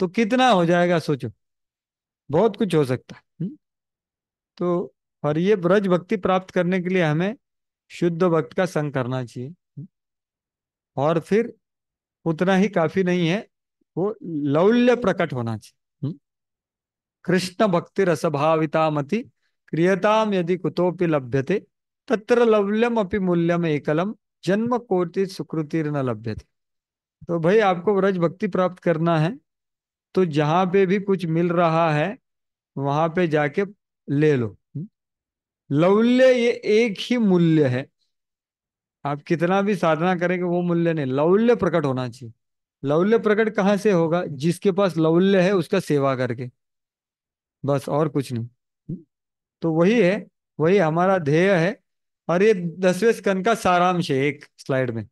S1: तो कितना हो जाएगा सोचो बहुत कुछ हो सकता है हम्म। तो और ये ब्रज भक्ति प्राप्त करने के लिए हमें शुद्ध भक्त का संग करना चाहिए और फिर उतना ही काफी नहीं है वो लौल्य प्रकट होना चाहिए हम्म। कृष्ण भक्ति रसभावितामति क्रियताम यदि कुतोपि लभ्यते तत्र लवल्यम अपि मूल्यम एकलम जन्म कोटि सुकृतिर न लभ्यते तो भाई आपको व्रज भक्ति प्राप्त करना है तो जहां पे भी कुछ मिल रहा है वहां पे जाके ले लो लवल्य ये एक ही मूल्य है आप कितना भी साधना करेंगे वो मूल्य नहीं लवल्य प्रकट होना चाहिए लवल्य प्रकट कहाँ से होगा जिसके पास लवल्य है उसका सेवा करके बस और कुछ नहीं तो वही है वही हमारा ध्येय है और ये दसवें स्कन का सारांश है एक स्लाइड में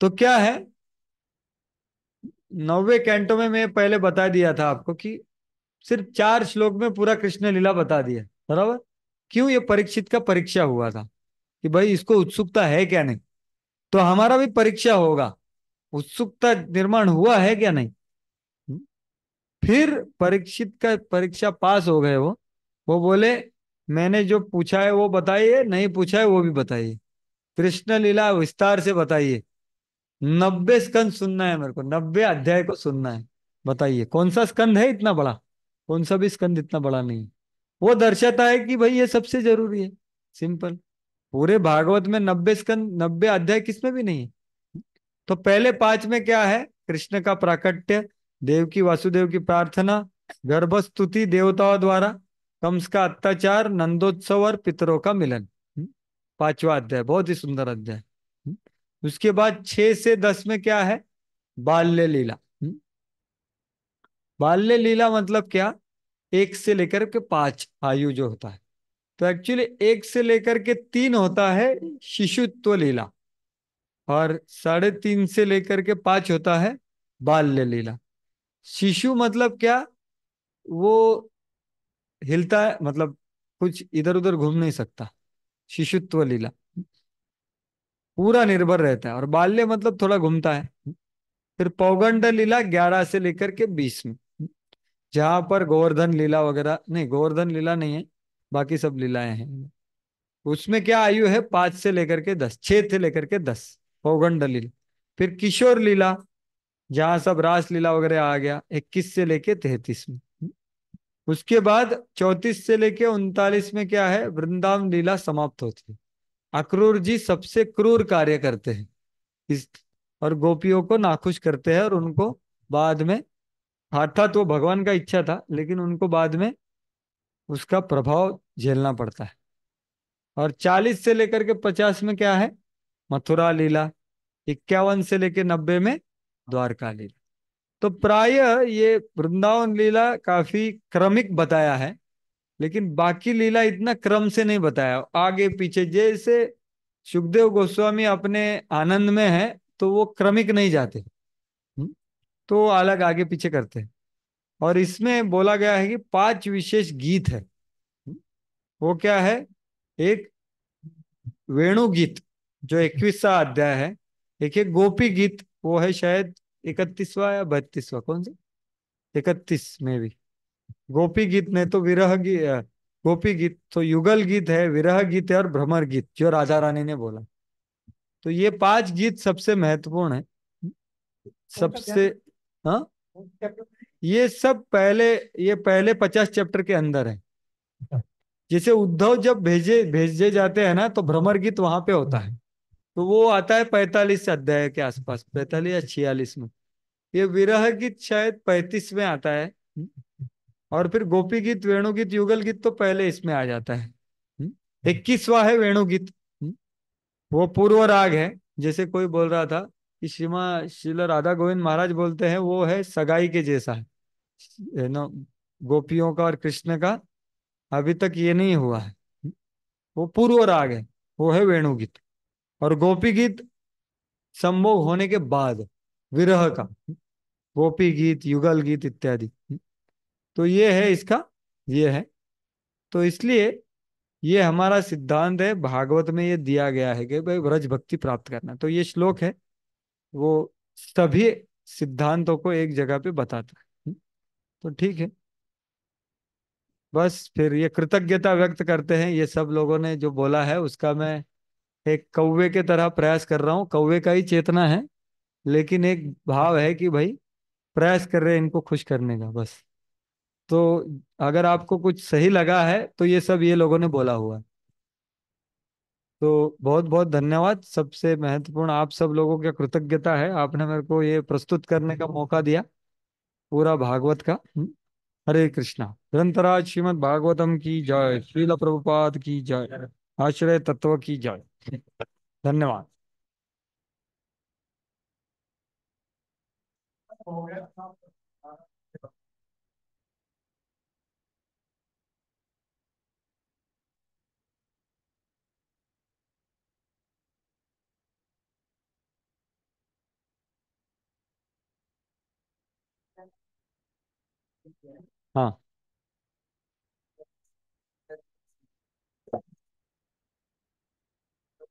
S1: तो क्या है नौवे कैंटो में मैं पहले बता दिया था आपको कि सिर्फ चार श्लोक में पूरा कृष्ण लीला बता दिया बराबर क्यों ये परीक्षित का परीक्षा हुआ था कि भाई इसको उत्सुकता है क्या नहीं तो हमारा भी परीक्षा होगा उत्सुकता निर्माण हुआ है क्या नहीं हम्म? फिर परीक्षित का परीक्षा पास हो गए वो वो बोले मैंने जो पूछा है वो बताइए नहीं पूछा है वो भी बताइए कृष्ण लीला विस्तार से बताइए नब्बे स्कंद सुनना है मेरे को नब्बे अध्याय को सुनना है बताइए कौन सा स्कंद है इतना बड़ा कौन सा भी स्कंद इतना बड़ा नहीं वो दर्शाता है कि भाई ये सबसे जरूरी है सिंपल पूरे भागवत में नब्बे स्कंद नब्बे अध्याय किसमें भी नहीं है तो पहले पांच में क्या है कृष्ण का प्राकट्य देव की वासुदेव की प्रार्थना गर्भस्तुति देवताओं द्वारा कंस का अत्याचार नंदोत्सव और पितरों का मिलन हम्म। पांचवा अध्याय बहुत ही सुंदर अध्याय हम्म। उसके बाद छह से दस में क्या है बाल्य लीला हम्म। बाल्य लीला मतलब क्या एक से लेकर के पांच आयु जो होता है तो एक्चुअली एक से लेकर के तीन होता है शिशुत्व लीला और साढ़े तीन से लेकर के पांच होता है बाल्य लीला शिशु मतलब क्या वो हिलता है मतलब कुछ इधर उधर घूम नहीं सकता शिशुत्व लीला पूरा निर्भर रहता है और बाल्य मतलब थोड़ा घूमता है फिर पौगंड लीला ग्यारह से लेकर के बीस में जहां पर गोवर्धन लीला वगैरह नहीं गोवर्धन लीला नहीं है बाकी सब लीलाएं हैं उसमें क्या आयु है पांच से लेकर के दस छह से लेकर के दस पौगंड लीला फिर किशोर लीला जहां सब रास लीला वगैरह आ गया इक्कीस से लेके तैतीस में उसके बाद चौतीस से लेके उनतालीस में क्या है वृंदावन लीला समाप्त होती है अक्रूर जी सबसे क्रूर कार्य करते हैं इस और गोपियों को नाखुश करते हैं और उनको बाद में अर्थात वो भगवान का इच्छा था लेकिन उनको बाद में उसका प्रभाव झेलना पड़ता है और 40 से लेकर के 50 में क्या है मथुरा लीला इक्यावन से लेकर नब्बे में द्वारका लीला तो प्राय ये वृंदावन लीला काफी क्रमिक बताया है लेकिन बाकी लीला इतना क्रम से नहीं बताया आगे पीछे जैसे सुखदेव गोस्वामी अपने आनंद में है तो वो क्रमिक नहीं जाते तो अलग आगे पीछे करते हैं और इसमें बोला गया है कि पांच विशेष गीत है वो क्या है एक वेणु गीत जो इक्कीसवा अध्याय है एक एक गोपी गीत वो है शायद इकतीसवा या बत्तीसवा कौन सा इकतीस में भी गोपी गीत ने तो विरह गी, गोपी गीत तो युगल गीत है विरह गीत है और भ्रमर गीत जो राजा रानी ने बोला तो ये पांच गीत सबसे महत्वपूर्ण है सबसे हाँ ये सब पहले ये पहले पचास चैप्टर के अंदर है अच्छा। जैसे उद्धव जब भेजे भेजे जाते हैं ना तो भ्रमर गीत वहां पे होता है तो वो आता है पैतालीस अध्याय के आसपास पैतालीस या छियालीस में ये विरह गीत शायद पैतीस में आता है और फिर गोपी गीत वेणु गीत युगल गीत तो पहले इसमें आ जाता है हम्म। इक्कीसवा है वेणु गीत वो पूर्व राग है जैसे कोई बोल रहा था कि श्रीमा श्रील राधा गोविंद महाराज बोलते हैं वो है सगाई के जैसा है ना गोपियों का और कृष्ण का अभी तक ये नहीं हुआ है वो पूर्व राग है वो है वेणुगीत और गोपी गीत संभोग होने के बाद विरह का गोपी गीत युगल गीत इत्यादि तो ये है इसका ये है तो इसलिए ये हमारा सिद्धांत है भागवत में ये दिया गया है कि भाई व्रज भक्ति प्राप्त करना तो ये श्लोक है वो सभी सिद्धांतों को एक जगह पे बताता है हम्म, तो ठीक है बस फिर ये कृतज्ञता व्यक्त करते हैं ये सब लोगों ने जो बोला है उसका मैं एक कौवे के तरह प्रयास कर रहा हूँ कौवे का ही चेतना है लेकिन एक भाव है कि भाई प्रयास कर रहे हैं इनको खुश करने का बस तो अगर आपको कुछ सही लगा है तो ये सब ये लोगों ने बोला हुआ है तो बहुत बहुत धन्यवाद सबसे महत्वपूर्ण आप सब लोगों की कृतज्ञता है आपने मेरे को ये प्रस्तुत करने का मौका दिया पूरा भागवत का हम्म। हरे कृष्णा ग्रंथराज श्रीमद भागवतम की जय श्रील प्रभुपाद की जय आश्रय तत्व की जय धन्यवाद हो गया हाँ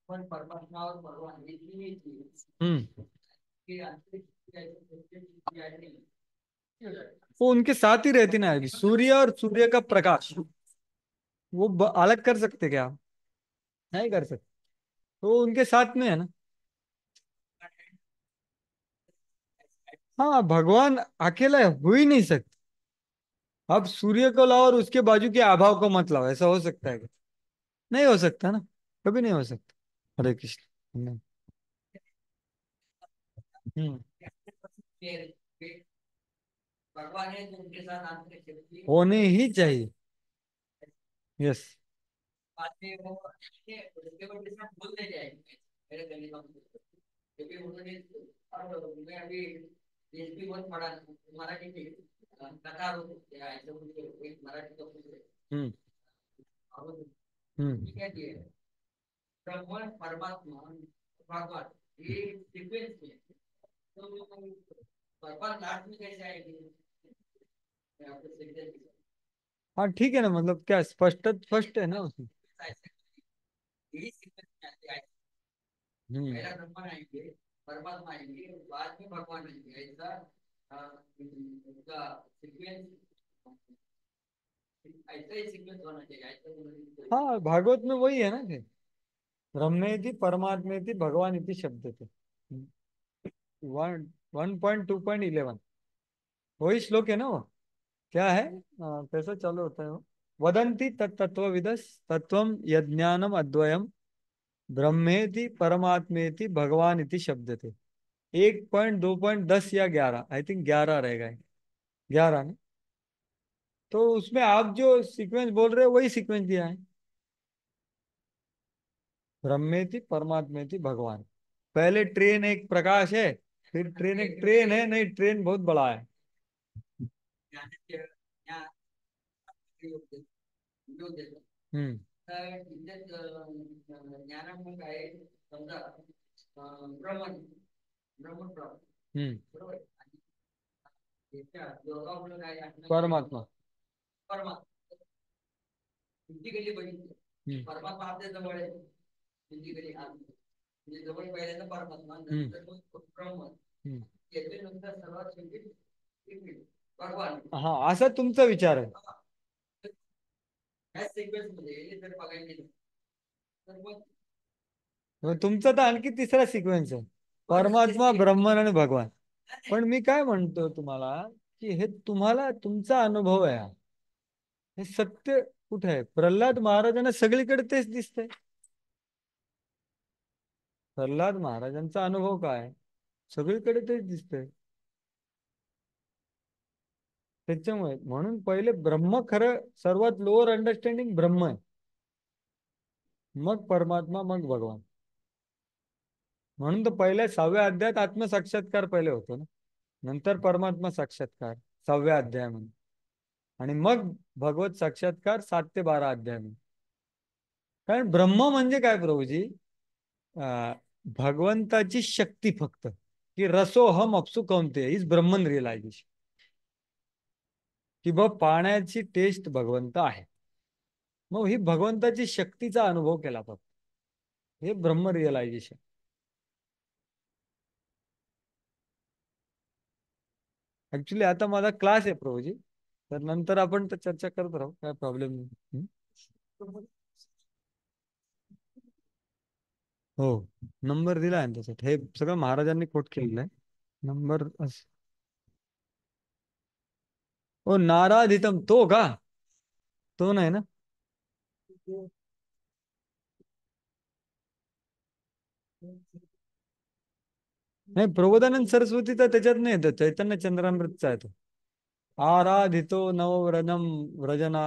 S1: हम्म वो उनके साथ ही रहती ना अभी सूर्य और सूर्य का प्रकाश वो अलग कर सकते क्या नहीं कर सकते तो उनके साथ में है ना हाँ भगवान अकेला हो ही नहीं सकते अब सूर्य को लाओ और उसके बाजू के अभाव को मत लाओ ऐसा हो सकता है नहीं हो सकता ना कभी नहीं हो सकता हरे कृष्ण हम्म। हम्म। होने ही चाहिए यस
S4: बहुत अं, बड़ा मराठी कथा मुझे एक मराठी का पूछे हम्म हम्म क्या परमात्मा भगवान ये सीक्वेंस में तो भगवान लास्ट में कैसे
S1: हाँ ठीक है ना मतलब क्या स्पष्ट स्पष्ट है ना उसमें
S4: हम्म परमात्मा बाद में भगवान ऐसा
S1: हाँ भागवत में वही है ना कि ब्रह्मे थी परमात्मे थी भगवान इति शब्द थे one point two point eleven वही श्लोक है ना वो क्या है कैसा चालू होता है वो वदंती तत्तत्व विदस तत्व यज्ञानम अद्वयम ब्रह्मेति परमात्मेति भगवान इति शब्द थे एक पॉइंट दो पॉइंट दस या ग्यारह आई थिंक ग्यारह रहेगा ग्यारह ना तो उसमें आप जो सीक्वेंस बोल रहे हो वही सीक्वेंस दिया है ब्रह्मेति परमात्मेति भगवान पहले ट्रेन एक प्रकाश है फिर ट्रेन एक ट्रेन है नहीं ट्रेन बहुत बड़ा है
S4: हम्म काय म्हणजे, ज्ञानामुख आहे समजा भ्रमण भ्रमण बरोबर परमात्मा परमात्मा फिजिकली बघितलं परमात्मा आपल्या जवळ आहे फिजिकली म्हणजे जवळ पहिल्यांदा परमात्मा नंतर मग ब्रह्म याच्यानंतर सर्वात शेवटी भगवान
S1: हा असा तुमचा विचार आहे
S4: तुमचं
S1: तर तर आणखी तिसरा सिक्वेन्स आहे परमात्मा ब्रह्मन आणि भगवान पण मी काय म्हणतो तुम्हाला की हे तुम्हाला तुमचा अनुभव आहे हे सत्य कुठे आहे प्रल्हाद महाराजांना सगळीकडे तेच दिसतंय प्रल्हाद महाराजांचा अनुभव काय सगळीकडे तेच दिसतंय त्याच्यामुळे म्हणून पहिले ब्रह्म खरं सर्वात लोअर अंडरस्टँडिंग ब्रह्म आहे मग परमात्मा मग भगवान म्हणून तर पहिल्या सहाव्या अध्यायात आत्मसाक्षात्कार पहिले होतो ना नंतर परमात्मा साक्षात्कार सहाव्या अध्याय म्हणून आणि मग भगवत साक्षात्कार सात ते बारा अध्याय म्हणून कारण ब्रह्म म्हणजे काय प्रभूजी भगवंताची शक्ती फक्त की रसो हम अपसु कोणते इज ब्रह्मन रिअलायझेशन कि बा पाण्याची टेस्ट भगवंत आहे मग ही भगवंताची शक्तीचा अनुभव केला फक्त हे ब्रह्म रिअलायझेशन ऍक्च्युली आता माझा क्लास आहे प्रभूजी तर नंतर आपण तर चर्चा करत राहू काय प्रॉब्लेम नाही हो नंबर दिला आहे त्याच्यात हे सगळं महाराजांनी कोट केलेलं आहे नंबर वो नाराधितम तो का तो ना है ना नहीं प्रबोधानंद सरस्वती तो त्याच्यात नाही येत चैतन्य चंद्रामृतचा येतो आराधितो नवव्रजम व्रजना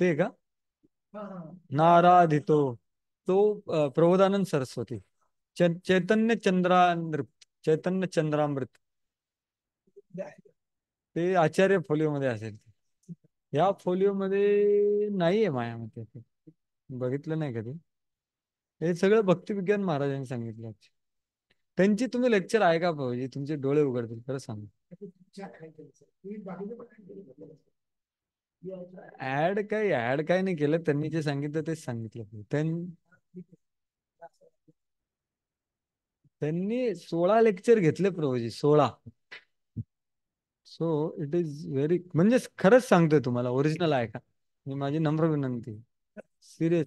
S1: ते का नाराधितो तो प्रबोधानंद सरस्वती चैतन्य चंद्रामृत चैतन्य चंद्रामृत ते आचार्य फोलिओ मध्ये असेल या फोलिओ मध्ये नाहीये माया मते बघितलं नाही कधी हे सगळं भक्तिविज्ञान महाराजांनी सांगितलं त्यांची तुम्ही लेक्चर आहे का पाहिजे तुमचे डोळे उघडतील खरं सांग ऍड काही ऍड काय नाही केलं त्यांनी जे सांगितलं तेच सांगितलं त्यांनी त्यांनी सोळा लेक्चर घेतले प्रभूजी सोळा सो इट इज व्हेरी म्हणजे खरंच सांगतोय तुम्हाला ओरिजिनल आहे का ही माझी नम्र विनंती serious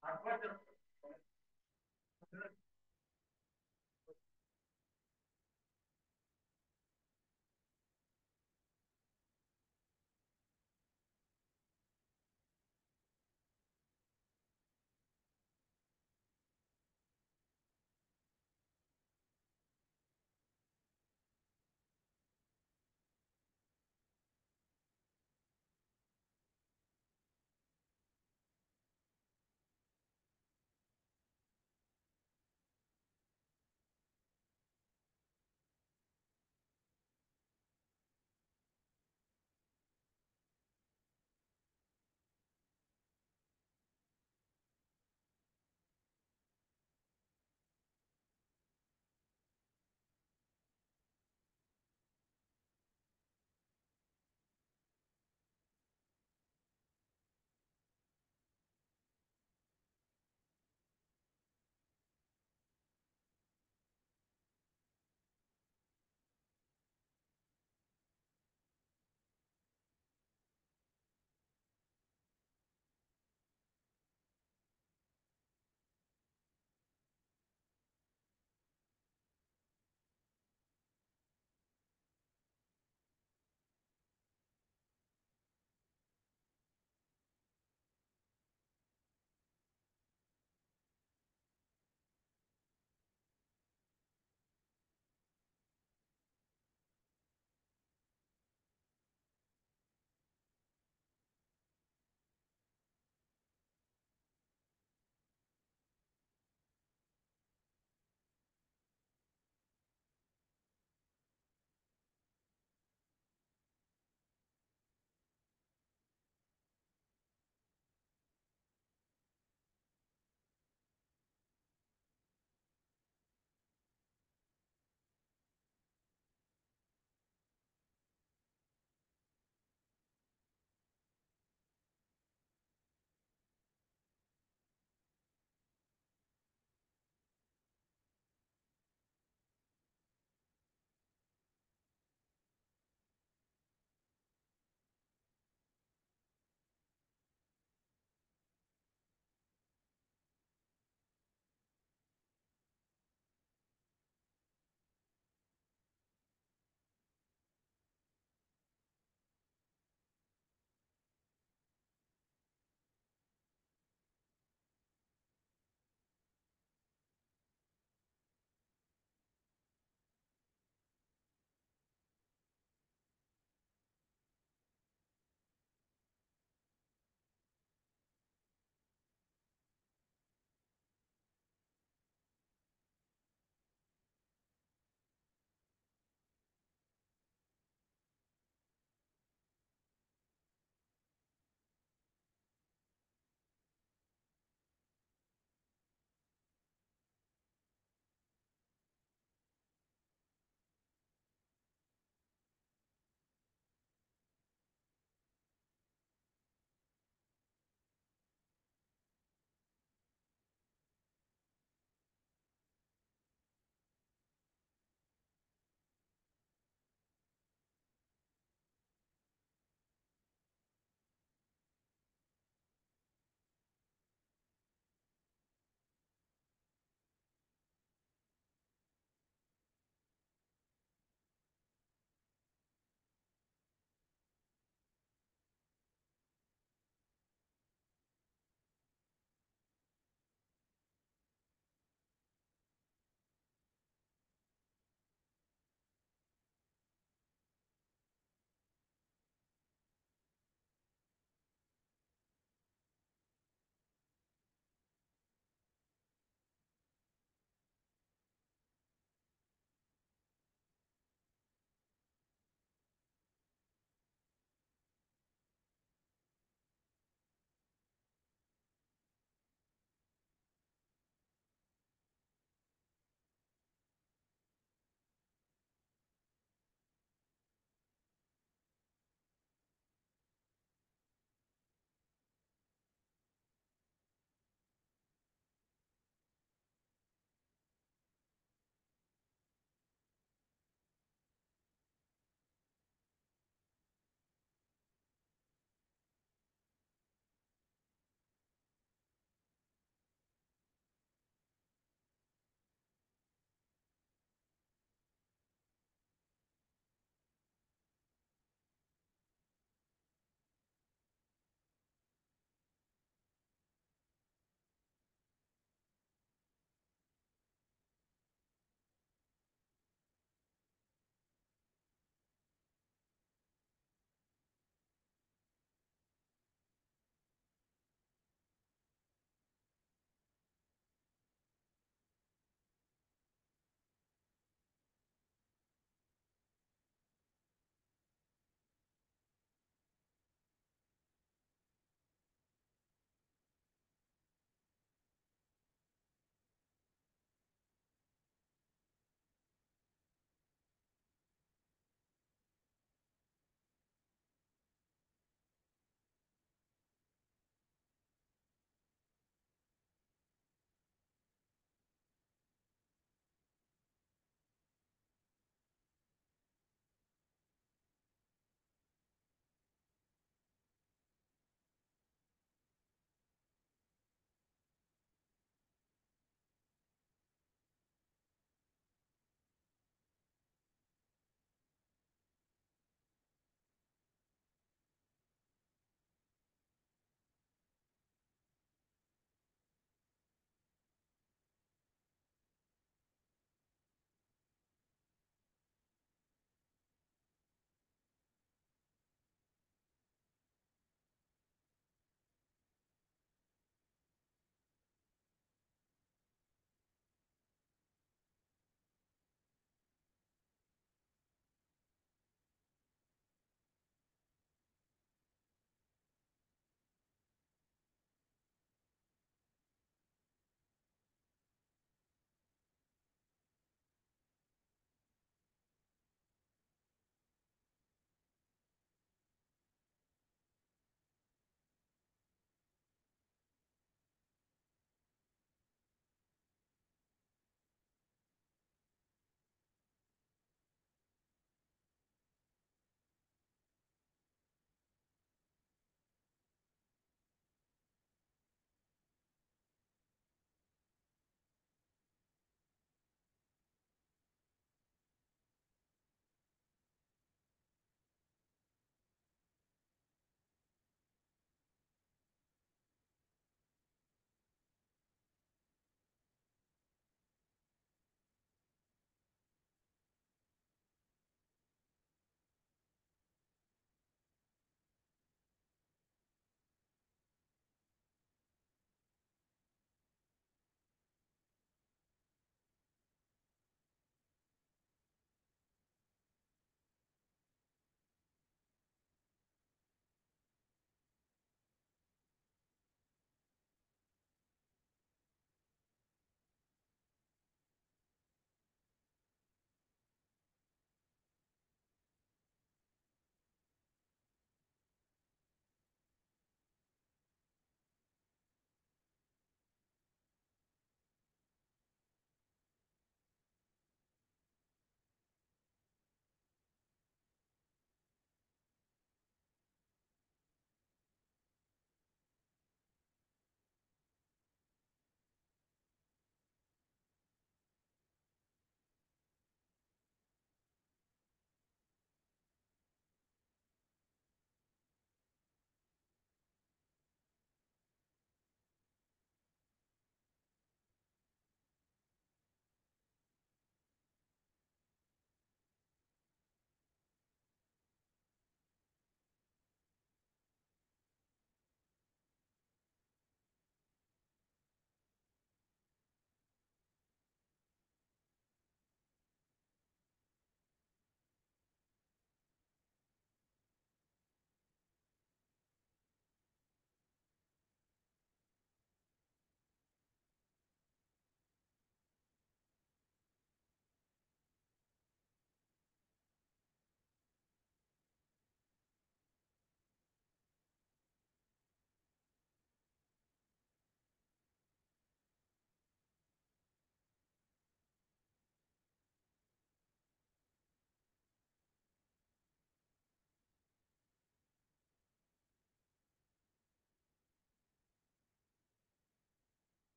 S4: Gracias.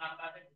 S4: not about it.